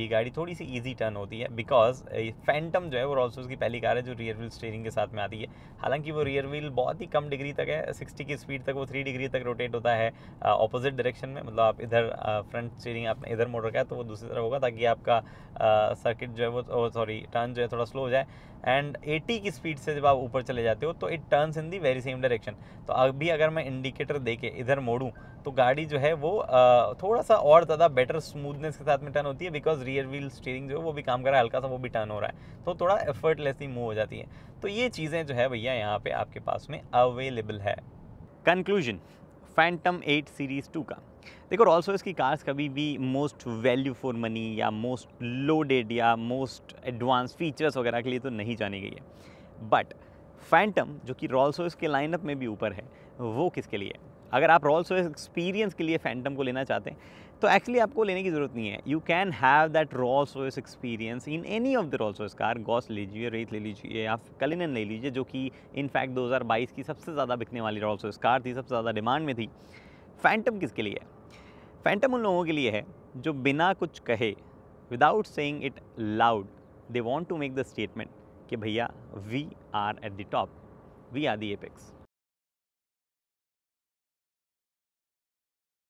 ये गाड़ी थोड़ी सी ईजी टर्न होती है बिकॉज फैंटम जो है वो ऑल्सो उसकी पहली कार है जो रियर व्हील स्टेयरिंग के साथ में आती है हालांकि वो रियर व्हील बहुत ही कम डिग्री तक है सिक्सटी की स्पीड तक वो थ्री डिग्री तक रोटेट होता है अपोजिट डायरेक्शन में मतलब आप इधर फ्रंट स्टेयरिंग आपने इधर मोड़ रखा है तो वो दूसरी तरफ होगा ताकि आपका सर्किट जो है वो सॉरी टर्न जो है थोड़ा स्लो हो जाए एंड 80 की स्पीड से जब आप ऊपर चले जाते हो तो it turns in the the very same direction तो अभी अगर मैं इंडिकेटर दे के इधर मोड़ूँ तो गाड़ी जो है वो थोड़ा सा और ज़्यादा बेटर स्मूथनेस के साथ में टर्न होती है बिकॉज रियर व्हील स्टीयरिंग जो है वो भी काम कर रहा है हल्का सा वो भी टर्न हो रहा है तो थोड़ा एफर्टलेसली मूव हो जाती है तो ये चीज़ें जो है भैया यहाँ पर आपके पास में अवेलेबल है conclusion Phantom eight series two का देखो रॉल्स रॉयस की कार्स कभी भी मोस्ट वैल्यू फॉर मनी या मोस्ट लोडेड या मोस्ट एडवांस फीचर्स वगैरह के लिए तो नहीं जानी गई है बट फैंटम जो कि रॉल्स रॉयस के लाइनअप में भी ऊपर है वो किसके लिए अगर आप रॉल्स रॉयस एक्सपीरियंस के लिए फैंटम को लेना चाहते हैं तो एक्चुअली आपको लेने की ज़रूरत नहीं है you can have that Rolls Royce experience in any of the Rolls Royce car गॉस ले लीजिए रेत ले लीजिए या कलिनन ले लीजिए जो कि इनफैक्ट 2022 की सबसे ज़्यादा बिकने वाली रॉल्स रॉयस कार थी सबसे ज़्यादा डिमांड में थी फैंटम किसके लिए है फैंटम उन लोगों के लिए है जो बिना कुछ कहे without saying it loud they want to make the statement कि भैया we are at the top we are the apex